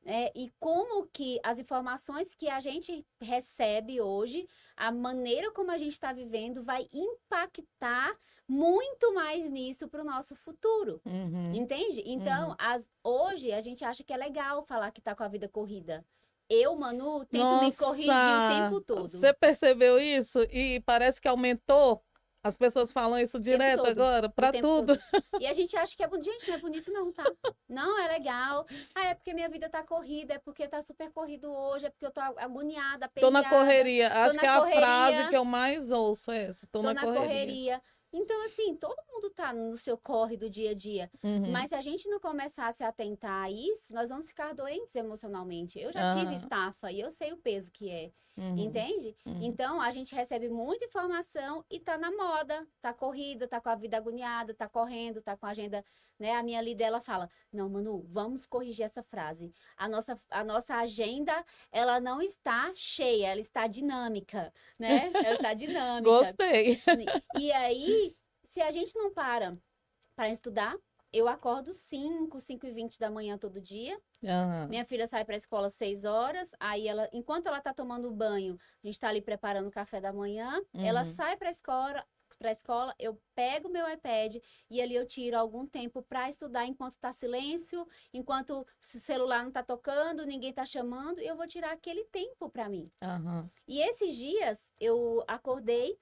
né? E como que as informações que a gente recebe hoje, a maneira como a gente está vivendo, vai impactar muito mais nisso para o nosso futuro, uhum. entende? Então, uhum. as, hoje a gente acha que é legal falar que está com a vida corrida eu, Manu, tento Nossa, me corrigir o tempo todo. Você percebeu isso? E parece que aumentou? As pessoas falam isso direto todo, agora, para tudo. Todo. E a gente acha que é bonito. Gente, não é bonito não, tá? Não, é legal. Ah, é porque minha vida tá corrida, é porque tá super corrido hoje, é porque eu tô agoniada, perdida. Tô na correria. Tô Acho na que correria. é a frase que eu mais ouço é essa. Tô, tô na, na correria. correria. Então, assim, todo mundo tá no seu corre do dia a dia. Uhum. Mas se a gente não começar a se atentar a isso, nós vamos ficar doentes emocionalmente. Eu já uhum. tive estafa e eu sei o peso que é. Uhum. Entende? Uhum. Então, a gente recebe muita informação e tá na moda, tá corrida, tá com a vida agoniada, tá correndo, tá com a agenda né? A minha líder ela fala: "Não, Manu, vamos corrigir essa frase. A nossa a nossa agenda, ela não está cheia, ela está dinâmica, né? Ela está dinâmica". Gostei. Assim, e, aí, se a gente não para para estudar, eu acordo 5, 5 e 20 da manhã todo dia. Uhum. Minha filha sai para a escola 6 horas. Aí, ela, enquanto ela está tomando banho, a gente está ali preparando o café da manhã. Uhum. Ela sai para a escola, para a escola, eu pego meu iPad e ali eu tiro algum tempo para estudar enquanto está silêncio, enquanto o celular não está tocando, ninguém está chamando, eu vou tirar aquele tempo para mim. Uhum. E esses dias eu acordei,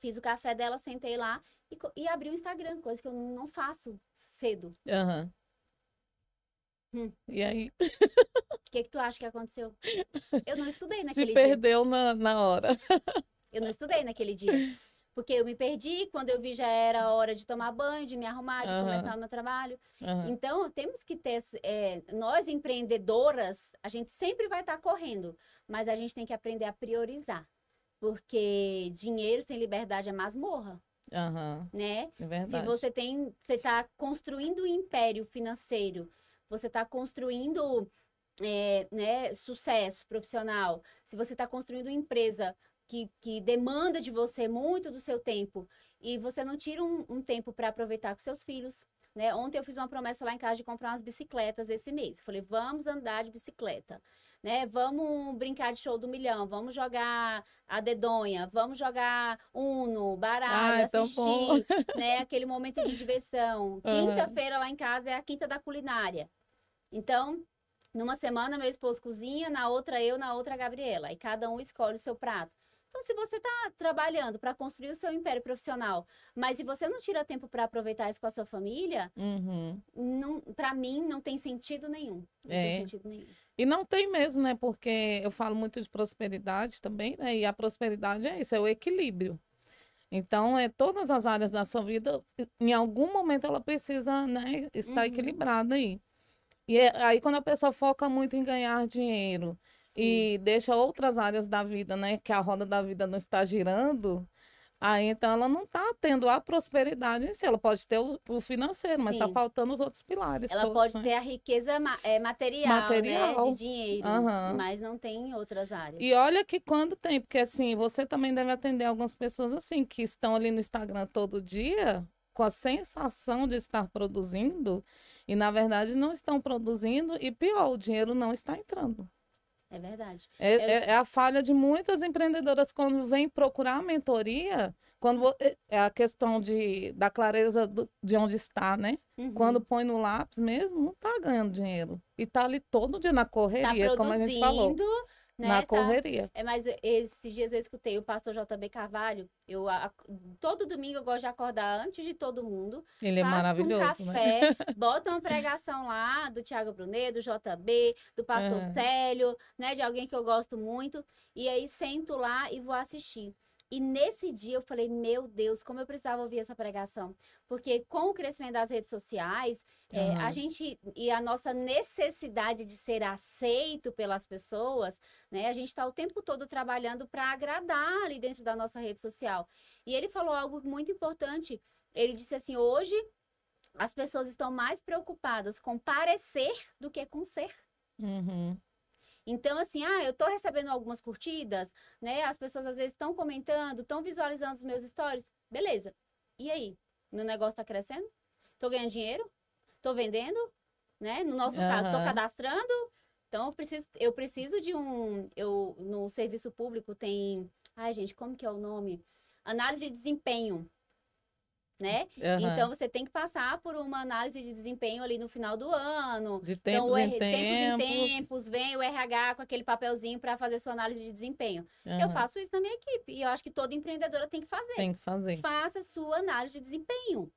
fiz o café dela, sentei lá e, e abri o Instagram, coisa que eu não faço cedo. Uhum. Hum. E aí? O que, que tu acha que aconteceu? Eu não estudei naquele dia. Se perdeu Na, na hora. Eu não estudei naquele dia. Porque eu me perdi, quando eu vi já era hora de tomar banho, de me arrumar, de uhum. começar o meu trabalho. Uhum. Então, temos que ter. É, nós, empreendedoras, a gente sempre vai estar tá correndo, mas a gente tem que aprender a priorizar. Porque dinheiro sem liberdade é masmorra. Uhum. Né? É verdade. Se você tem. Você está construindo um império financeiro, você está construindo. É, né, sucesso profissional, se você está construindo uma empresa que, que demanda de você muito do seu tempo e você não tira um, um tempo para aproveitar com seus filhos. Né? Ontem eu fiz uma promessa lá em casa de comprar umas bicicletas esse mês. Falei, vamos andar de bicicleta, né? Vamos brincar de show do milhão, vamos jogar a dedonha, vamos jogar Uno, baralho, ah, é assistir, é né? Aquele momento de diversão. Quinta-feira lá em casa é a quinta da culinária. Então, numa semana meu esposo cozinha, na outra eu, na outra a Gabriela. E cada um escolhe o seu prato. Então, se você está trabalhando para construir o seu império profissional, mas se você não tira tempo para aproveitar isso com a sua família, uhum. para mim não tem sentido nenhum. Não é. tem sentido nenhum. E não tem mesmo, né? Porque eu falo muito de prosperidade também, né? E a prosperidade é isso, é o equilíbrio. Então, é todas as áreas da sua vida, em algum momento ela precisa né, estar uhum. equilibrada aí. E é, aí quando a pessoa foca muito em ganhar dinheiro, e deixa outras áreas da vida, né? Que a roda da vida não está girando. Aí então ela não está tendo a prosperidade em si. Ela pode ter o, o financeiro, mas está faltando os outros pilares. Ela todos, pode né? ter a riqueza ma é, material, né, material. Né? de dinheiro, uhum. mas não tem em outras áreas. E olha que quando tem, porque assim, você também deve atender algumas pessoas assim, que estão ali no Instagram todo dia, com a sensação de estar produzindo, e na verdade não estão produzindo, e pior, o dinheiro não está entrando. É verdade. É, é... é, a falha de muitas empreendedoras quando vem procurar a mentoria, quando é, é a questão de, da clareza do, de onde está, né? Uhum. Quando põe no lápis mesmo, não está ganhando dinheiro. E está ali todo dia na tá correria, tá como a gente falou. Né, na correria. Tá? É, mas esses dias eu escutei o pastor JB Carvalho. Eu a, todo domingo eu gosto de acordar antes de todo mundo. Ele é maravilhoso, um né? café, né? bota uma pregação lá do Tiago Brunet, do JB, do pastor é. Célio, né, de alguém que eu gosto muito, e aí sento lá e vou assistir. E nesse dia eu falei, meu Deus, como eu precisava ouvir essa pregação. Porque com o crescimento das redes sociais, uhum. é, a gente e a nossa necessidade de ser aceito pelas pessoas, né? A gente está o tempo todo trabalhando para agradar ali dentro da nossa rede social. E ele falou algo muito importante. Ele disse assim: hoje as pessoas estão mais preocupadas com parecer do que com ser. Uhum. Então, assim, ah, eu tô recebendo algumas curtidas, né? As pessoas às vezes estão comentando, estão visualizando os meus stories. Beleza. E aí? Meu negócio tá crescendo? Tô ganhando dinheiro? Tô vendendo? Né? No nosso uhum. caso, tô cadastrando. Então, eu preciso, eu preciso de um. Eu, no serviço público tem. Ai, gente, como que é o nome? Análise de desempenho né? Uhum. Então você tem que passar por uma análise de desempenho ali no final do ano. De então, tempos, então, em, R... tempos. tempos em tempos, vem o RH com aquele papelzinho para fazer sua análise de desempenho. Uhum. Eu faço isso na minha equipe e eu acho que toda empreendedora tem que fazer. Tem que fazer. Faça sua análise de desempenho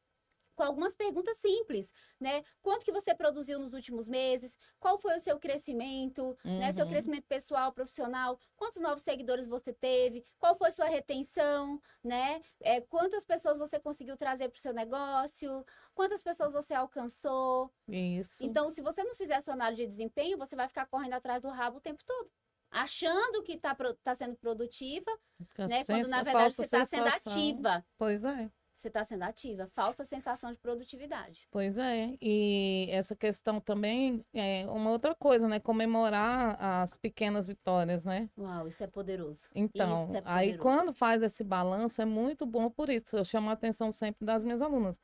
com algumas perguntas simples, né? Quanto que você produziu nos últimos meses? Qual foi o seu crescimento, uhum. né? Seu uhum. crescimento pessoal, profissional? Quantos novos seguidores você teve? Qual foi sua retenção, né? É, quantas pessoas você conseguiu trazer para o seu negócio? Quantas pessoas você alcançou? Isso. Então, se você não fizer sua análise de desempenho, você vai ficar correndo atrás do rabo o tempo todo achando que está tá sendo produtiva, né? Quando na verdade você está sendo ativa. Pois é você está sendo ativa. Falsa sensação de produtividade. Pois é. E essa questão também é uma outra coisa, né? Comemorar as pequenas vitórias, né? Uau, isso é poderoso. Então, é poderoso. aí quando faz esse balanço, é muito bom por isso. Eu chamo a atenção sempre das minhas alunas.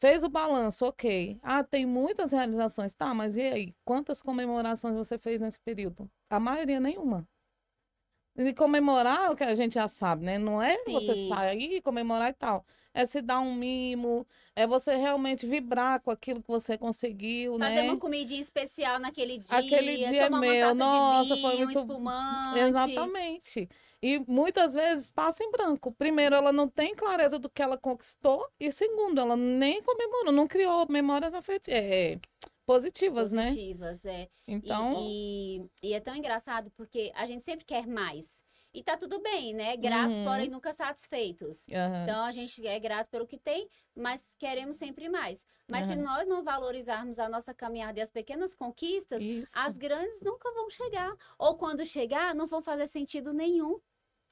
Fez o balanço, ok. Ah, tem muitas realizações. Tá, mas e aí? Quantas comemorações você fez nesse período? A maioria, nenhuma. E comemorar é o que a gente já sabe, né? Não é Sim. você sair e comemorar e tal é se dar um mimo, é você realmente vibrar com aquilo que você conseguiu, Fazer né? Fazer uma comidinha especial naquele dia. Aquele dia é meu, nossa, vinho, foi muito... um espumante. Exatamente. E muitas vezes passa em branco. Primeiro, ela não tem clareza do que ela conquistou. E segundo, ela nem comemorou, não criou memórias afetivas. É, positivas, positivas, né? Positivas, é. Então... E, e, e é tão engraçado porque a gente sempre quer mais. E tá tudo bem, né? Gratos, uhum. porém nunca satisfeitos. Uhum. Então a gente é grato pelo que tem, mas queremos sempre mais. Mas uhum. se nós não valorizarmos a nossa caminhada e as pequenas conquistas, Isso. as grandes nunca vão chegar. Ou quando chegar, não vão fazer sentido nenhum.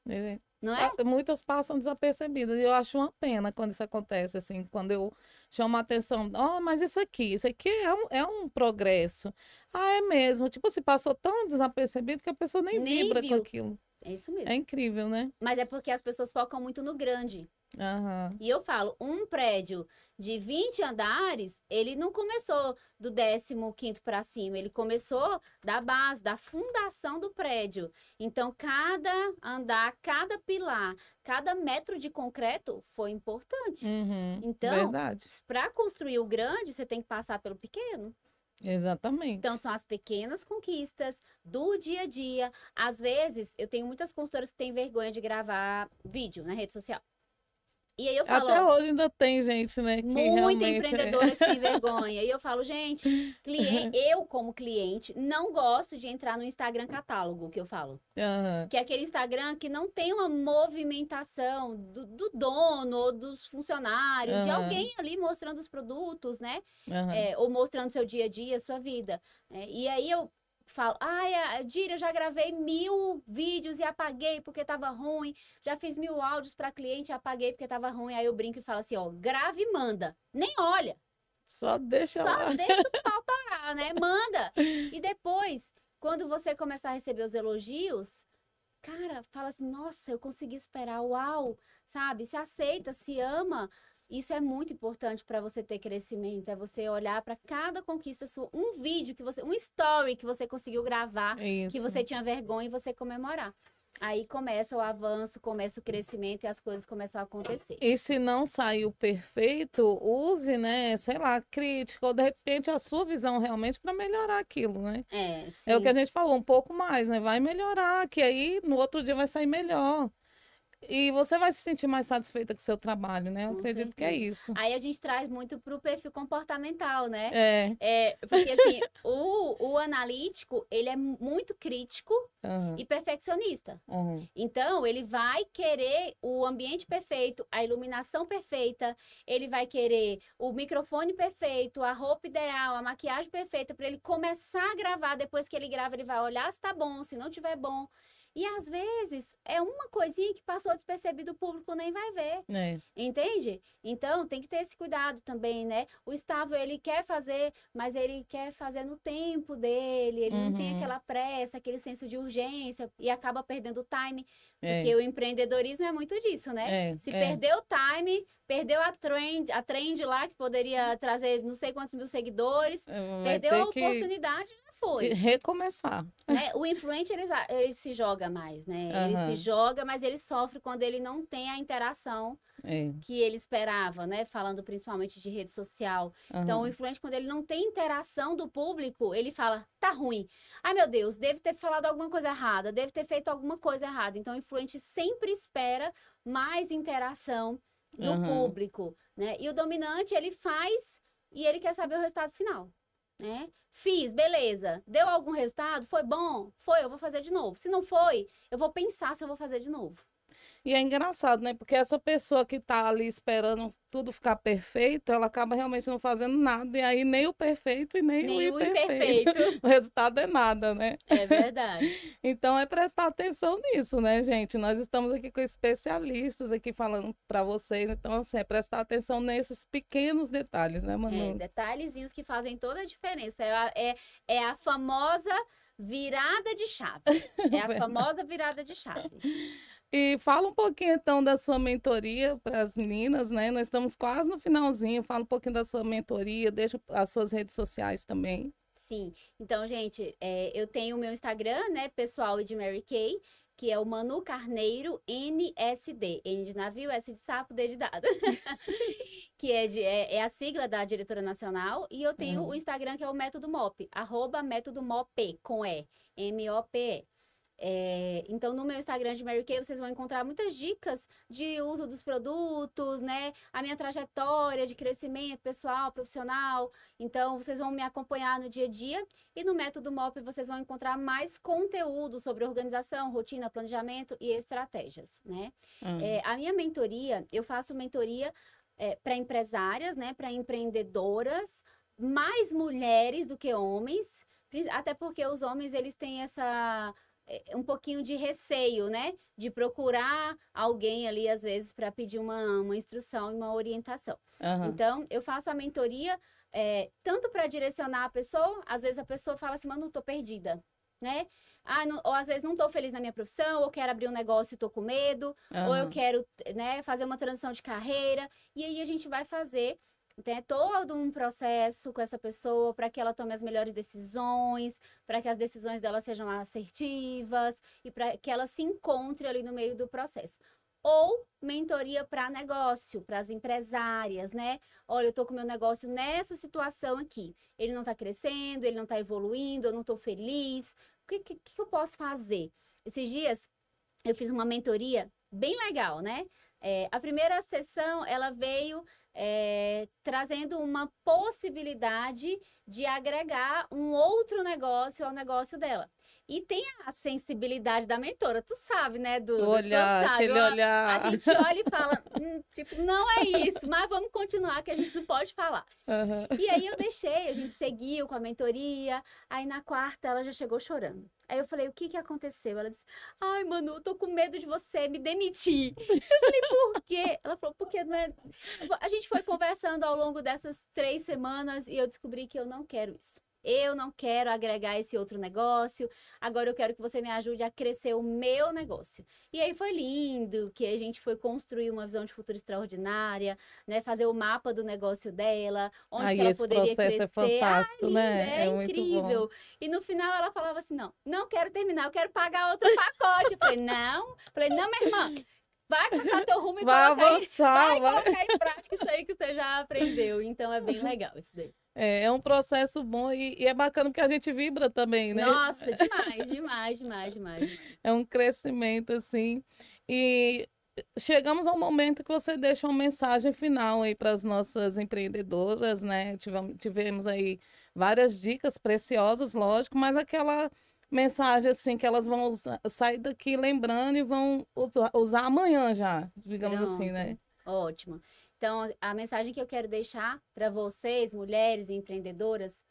É. Não ah, é? Muitas passam desapercebidas. E eu acho uma pena quando isso acontece, assim, quando eu chamo a atenção, ó, oh, mas isso aqui, isso aqui é um, é um progresso. Ah, é mesmo. Tipo, se passou tão desapercebido que a pessoa nem, nem vibra viu. com aquilo. É isso mesmo. É incrível, né? Mas é porque as pessoas focam muito no grande. Uhum. E eu falo, um prédio de 20 andares, ele não começou do 15 para cima, ele começou da base, da fundação do prédio. Então, cada andar, cada pilar, cada metro de concreto foi importante. Uhum, então, para construir o grande, você tem que passar pelo pequeno. Exatamente. Então, são as pequenas conquistas do dia a dia. Às vezes, eu tenho muitas consultoras que têm vergonha de gravar vídeo na rede social. E aí eu falo. Até hoje ainda tem gente, né? Que muita realmente... É empreendedora que tem vergonha. e eu falo, gente, cliente, eu, como cliente, não gosto de entrar no Instagram catálogo, que eu falo. Uhum. Que é aquele Instagram que não tem uma movimentação do, do dono ou dos funcionários, uhum. de alguém ali mostrando os produtos, né? Uhum. É, ou mostrando seu dia a dia, sua vida. É, e aí eu falo, ai, Dira, já gravei mil vídeos e apaguei porque tava ruim, já fiz mil áudios para cliente e apaguei porque tava ruim. Aí eu brinco e falo assim, ó, grave e manda, nem olha. Só deixa Só lá. deixa o pau torar, né? Manda. E depois, quando você começar a receber os elogios, cara, fala assim, nossa, eu consegui esperar, uau, sabe? Se aceita, se ama, isso é muito importante para você ter crescimento, é você olhar para cada conquista sua, um vídeo que você, um story que você conseguiu gravar, é Isso. que você tinha vergonha e você comemorar. Aí começa o avanço, começa o crescimento e as coisas começam a acontecer. E se não saiu perfeito, use, né, sei lá, crítica ou de repente a sua visão realmente para melhorar aquilo, né? É, sim. É o que a gente falou, um pouco mais, né? Vai melhorar, que aí no outro dia vai sair melhor. E você vai se sentir mais satisfeita com o seu trabalho, né? Eu com acredito certeza. que é isso. Aí a gente traz muito para o perfil comportamental, né? É. é porque, assim, o, o analítico, ele é muito crítico uhum. e perfeccionista. Uhum. Então, ele vai querer o ambiente perfeito, a iluminação perfeita, ele vai querer o microfone perfeito, a roupa ideal, a maquiagem perfeita, para ele começar a gravar. Depois que ele grava, ele vai olhar se está bom, se não tiver bom. E às vezes é uma coisinha que passou despercebido, o público nem vai ver. É. Entende? Então tem que ter esse cuidado também, né? O Estavo ele quer fazer, mas ele quer fazer no tempo dele, ele uhum. não tem uhum. aquela pressa, aquele senso de urgência e acaba perdendo o time, é. porque o empreendedorismo é muito disso, né? É. Se é. perdeu o time, perdeu a trend, a trend lá que poderia trazer não sei quantos mil seguidores, é, vai perdeu a oportunidade foi. E recomeçar. Né? O influente, ele, ele, se joga mais, né? Uhum. Ele se joga, mas ele sofre quando ele não tem a interação é. que ele esperava, né? Falando principalmente de rede social. Uhum. Então, o influente, quando ele não tem interação do público, ele fala, tá ruim. Ai, meu Deus, deve ter falado alguma coisa errada, deve ter feito alguma coisa errada. Então, o influente sempre espera mais interação do uhum. público, né? E o dominante, ele faz e ele quer saber o resultado final né? Fiz, beleza. Deu algum resultado? Foi bom? Foi, eu vou fazer de novo. Se não foi, eu vou pensar se eu vou fazer de novo. E é engraçado, né? Porque essa pessoa que está ali esperando tudo ficar perfeito, ela acaba realmente não fazendo nada. E aí nem o perfeito e nem, nem o imperfeito. imperfeito. o resultado é nada, né? É verdade. então é prestar atenção nisso, né, gente? Nós estamos aqui com especialistas aqui falando para vocês. Então, assim, é prestar atenção nesses pequenos detalhes, né, é, Manu? É, detalhezinhos que fazem toda a diferença. É a, é, é a famosa virada de chave. É a famosa virada de chave. E fala um pouquinho então da sua mentoria para as meninas, né? Nós estamos quase no finalzinho. Fala um pouquinho da sua mentoria, deixa as suas redes sociais também. Sim. Então, gente, é, eu tenho o meu Instagram, né, pessoal de Mary Kay, que é o Manu Carneiro NSD, N de navio, S de sapo, D de dado, que é, de, é, é, a sigla da diretora nacional, e eu tenho uhum. o Instagram que é o Método Mop, arroba Método Mop, com E, M-O-P-E. É, então, no meu Instagram de Mary Kay, vocês vão encontrar muitas dicas de uso dos produtos, né? A minha trajetória de crescimento pessoal, profissional. Então, vocês vão me acompanhar no dia a dia. E no Método MOP, vocês vão encontrar mais conteúdo sobre organização, rotina, planejamento e estratégias, né? Hum. É, a minha mentoria, eu faço mentoria é, eh, para empresárias, né? Para empreendedoras, mais mulheres do que homens. Até porque os homens, eles têm essa é, é um pouquinho de receio, né? De procurar alguém ali, às vezes, para pedir uma, uma instrução e uma orientação. Uhum. Então, eu faço a mentoria é, tanto para direcionar a pessoa, às vezes a pessoa fala assim, mano, estou perdida, né? Ah, não, ou às vezes não estou feliz na minha profissão, ou quero abrir um negócio e estou com medo, uhum. ou eu quero né, fazer uma transição de carreira. E aí a gente vai fazer tem todo um processo com essa pessoa para que ela tome as melhores decisões, para que as decisões dela sejam assertivas e para que ela se encontre ali no meio do processo. Ou mentoria para negócio, para as empresárias, né? Olha, eu estou com meu negócio nessa situação aqui. Ele não está crescendo, ele não está evoluindo, eu não estou feliz. O que, que, que eu posso fazer? Esses dias eu fiz uma mentoria bem legal, né? É, a primeira sessão ela veio é, trazendo uma possibilidade de agregar um outro negócio ao negócio dela. E tem a sensibilidade da mentora, tu sabe, né, do olhar, aquele olhar. A gente olha e fala, hum, tipo, não é isso, mas vamos continuar que a gente não pode falar. Uhum. E aí eu deixei, a gente seguiu com a mentoria, aí na quarta ela já chegou chorando. Aí eu falei, o que que aconteceu? Ela disse, ai, Manu, eu tô com medo de você me demitir. Eu falei, por quê? Ela falou, porque não é... A gente foi conversando ao longo dessas três semanas e eu descobri que eu não quero isso. Eu não quero agregar esse outro negócio, agora eu quero que você me ajude a crescer o meu negócio. E aí foi lindo que a gente foi construir uma visão de futuro extraordinária, né? Fazer o mapa do negócio dela, onde Ai, que ela poderia é crescer. É fantástico, Ai, né? É, é incrível. E no final ela falava assim: não, não quero terminar, eu quero pagar outro pacote. eu falei, não, eu falei, não, minha irmã, vai comprar teu rumo e vai colocar, avançar, vai, vai colocar em prática isso aí que você já aprendeu. Então é bem legal isso daí. É, é um processo bom e, e, é bacana porque a gente vibra também, né? Nossa, demais, demais, demais, demais. É um crescimento, assim. E chegamos ao momento que você deixa uma mensagem final aí para as nossas empreendedoras, né? Tivemos, tivemos aí várias dicas preciosas, lógico, mas aquela mensagem assim que elas vão usar, sair daqui lembrando e vão usar, usar amanhã já, digamos Pronto. assim, né? Ótimo. Então, a, mensagem que eu quero deixar para vocês, mulheres empreendedoras,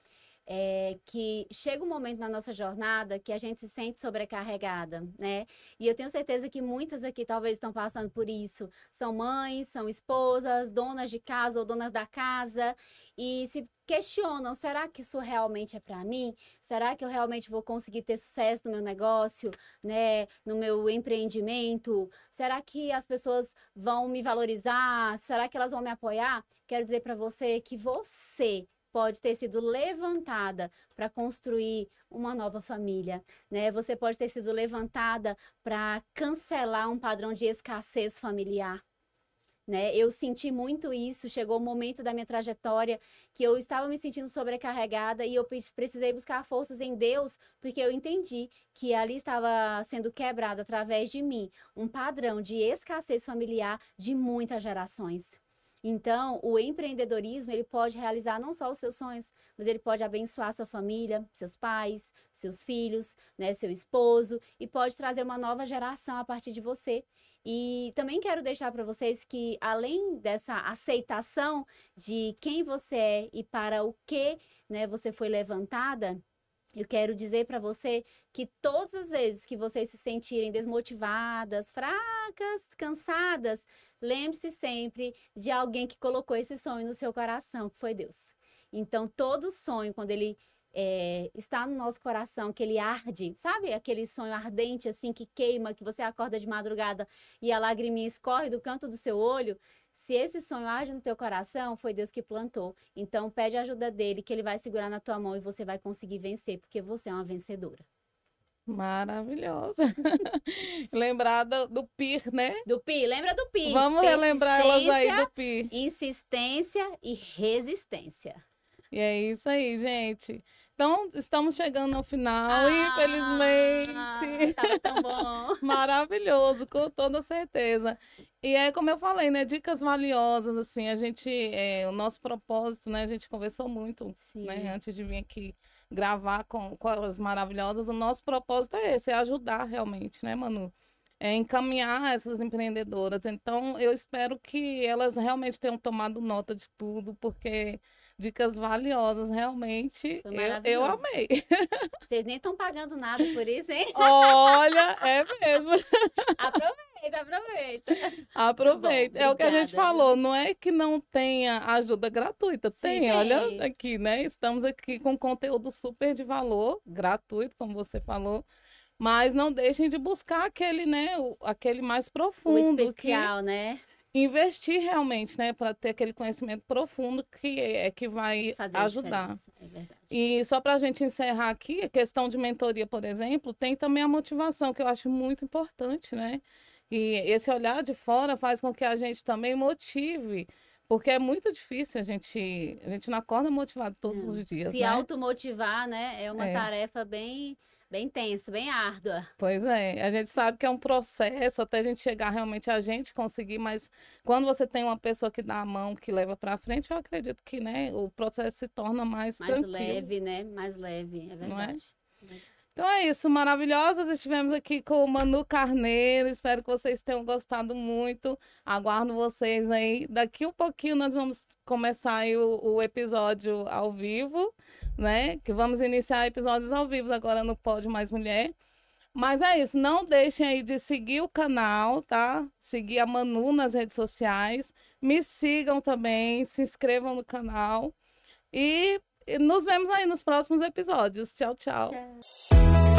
é, que chega um momento na nossa jornada que a gente se sente sobrecarregada, né? E eu tenho certeza que muitas aqui talvez estão passando por isso. São mães, são esposas, donas de casa ou donas da casa e se questionam: será que isso realmente é para mim? Será que eu realmente vou conseguir ter sucesso no meu negócio, né? No meu empreendimento? Será que as pessoas vão me valorizar? Será que elas vão me apoiar? Quero dizer para você que você pode ter sido levantada para construir uma nova família, né? Você pode ter sido levantada para cancelar um padrão de escassez familiar. Né? Eu senti muito isso. Chegou um momento da minha trajetória que eu estava me sentindo sobrecarregada e eu precisei buscar forças em Deus, porque eu entendi que ali estava sendo quebrado através de mim um padrão de escassez familiar de muitas gerações. Então, o empreendedorismo, ele pode realizar não só os seus sonhos, mas ele pode abençoar sua família, seus pais, seus filhos, né, seu esposo e pode trazer uma nova geração a partir de você. E também quero deixar para vocês que além dessa aceitação de quem você é e para o que, né, você foi levantada, eu quero dizer para você que todas as vezes que vocês se sentirem desmotivadas, fracas, cansadas, lembre-se sempre de alguém que colocou esse sonho no seu coração, que foi Deus. Então, todo sonho, quando ele é, está no nosso coração, que ele arde, sabe? Aquele sonho ardente, assim, que queima, que você acorda de madrugada e a lagriminha escorre do canto do seu olho. Se esse sonho age no teu coração, foi Deus que plantou. Então pede a ajuda dele, que ele vai segurar na tua mão e você vai conseguir vencer, porque você é uma vencedora. Maravilhosa. lembrada do, PIR, né? Do PIR, lembra do PIR. Vamos relembrar elas aí do PIR. Insistência e resistência. E é isso aí, gente. Então, estamos chegando ao final, ah, infelizmente. Tá tão bom. Maravilhoso, com toda certeza. E é como eu falei, né? Dicas valiosas, assim, a gente, é, o nosso propósito, né? A gente conversou muito, né, Sim. né? Antes de vir aqui gravar com, com elas maravilhosas, o nosso propósito é esse, é ajudar realmente, né, Manu? É encaminhar essas empreendedoras. Então, eu espero que elas realmente tenham tomado nota de tudo, porque dicas valiosas, realmente. Eu, eu amei. Vocês nem estão pagando nada por isso, hein? Olha, é mesmo. Aproveita aproveita, aproveita. Aproveita. Bom, é o que a gente falou, não é que não tenha ajuda gratuita, tem. Olha aqui, né? Estamos aqui com conteúdo super de valor, gratuito, como você falou. Mas não deixem de buscar aquele, né? O, aquele mais profundo. O especial, que... né? investir realmente, né, para ter aquele conhecimento profundo que é que vai Fazer ajudar. É e só para a gente encerrar aqui, a questão de mentoria, por exemplo, tem também a motivação que eu acho muito importante, né? E esse olhar de fora faz com que a gente também motive porque é muito difícil a gente. A gente não acorda motivado todos hum, os dias. Se né? automotivar, né? É uma é. tarefa bem, bem tensa, bem árdua. Pois é, a gente sabe que é um processo até a gente chegar realmente a gente conseguir, mas quando você tem uma pessoa que dá a mão, que leva para frente, eu acredito que né, o processo se torna mais. Mais tranquilo. leve, né? Mais leve, é verdade. Não é? Então é isso, maravilhosas. Estivemos aqui com o Manu Carneiro. Espero que vocês tenham gostado muito. Aguardo vocês aí. Daqui um pouquinho nós vamos começar o, o, episódio ao vivo, né? Que vamos iniciar episódios ao vivo agora no Pode Mais Mulher. Mas é isso, não deixem aí de seguir o canal, tá? Seguir a Manu nas redes sociais. Me sigam também, se inscrevam no canal. E nos vemos aí nos próximos episódios. tchau. tchau. tchau.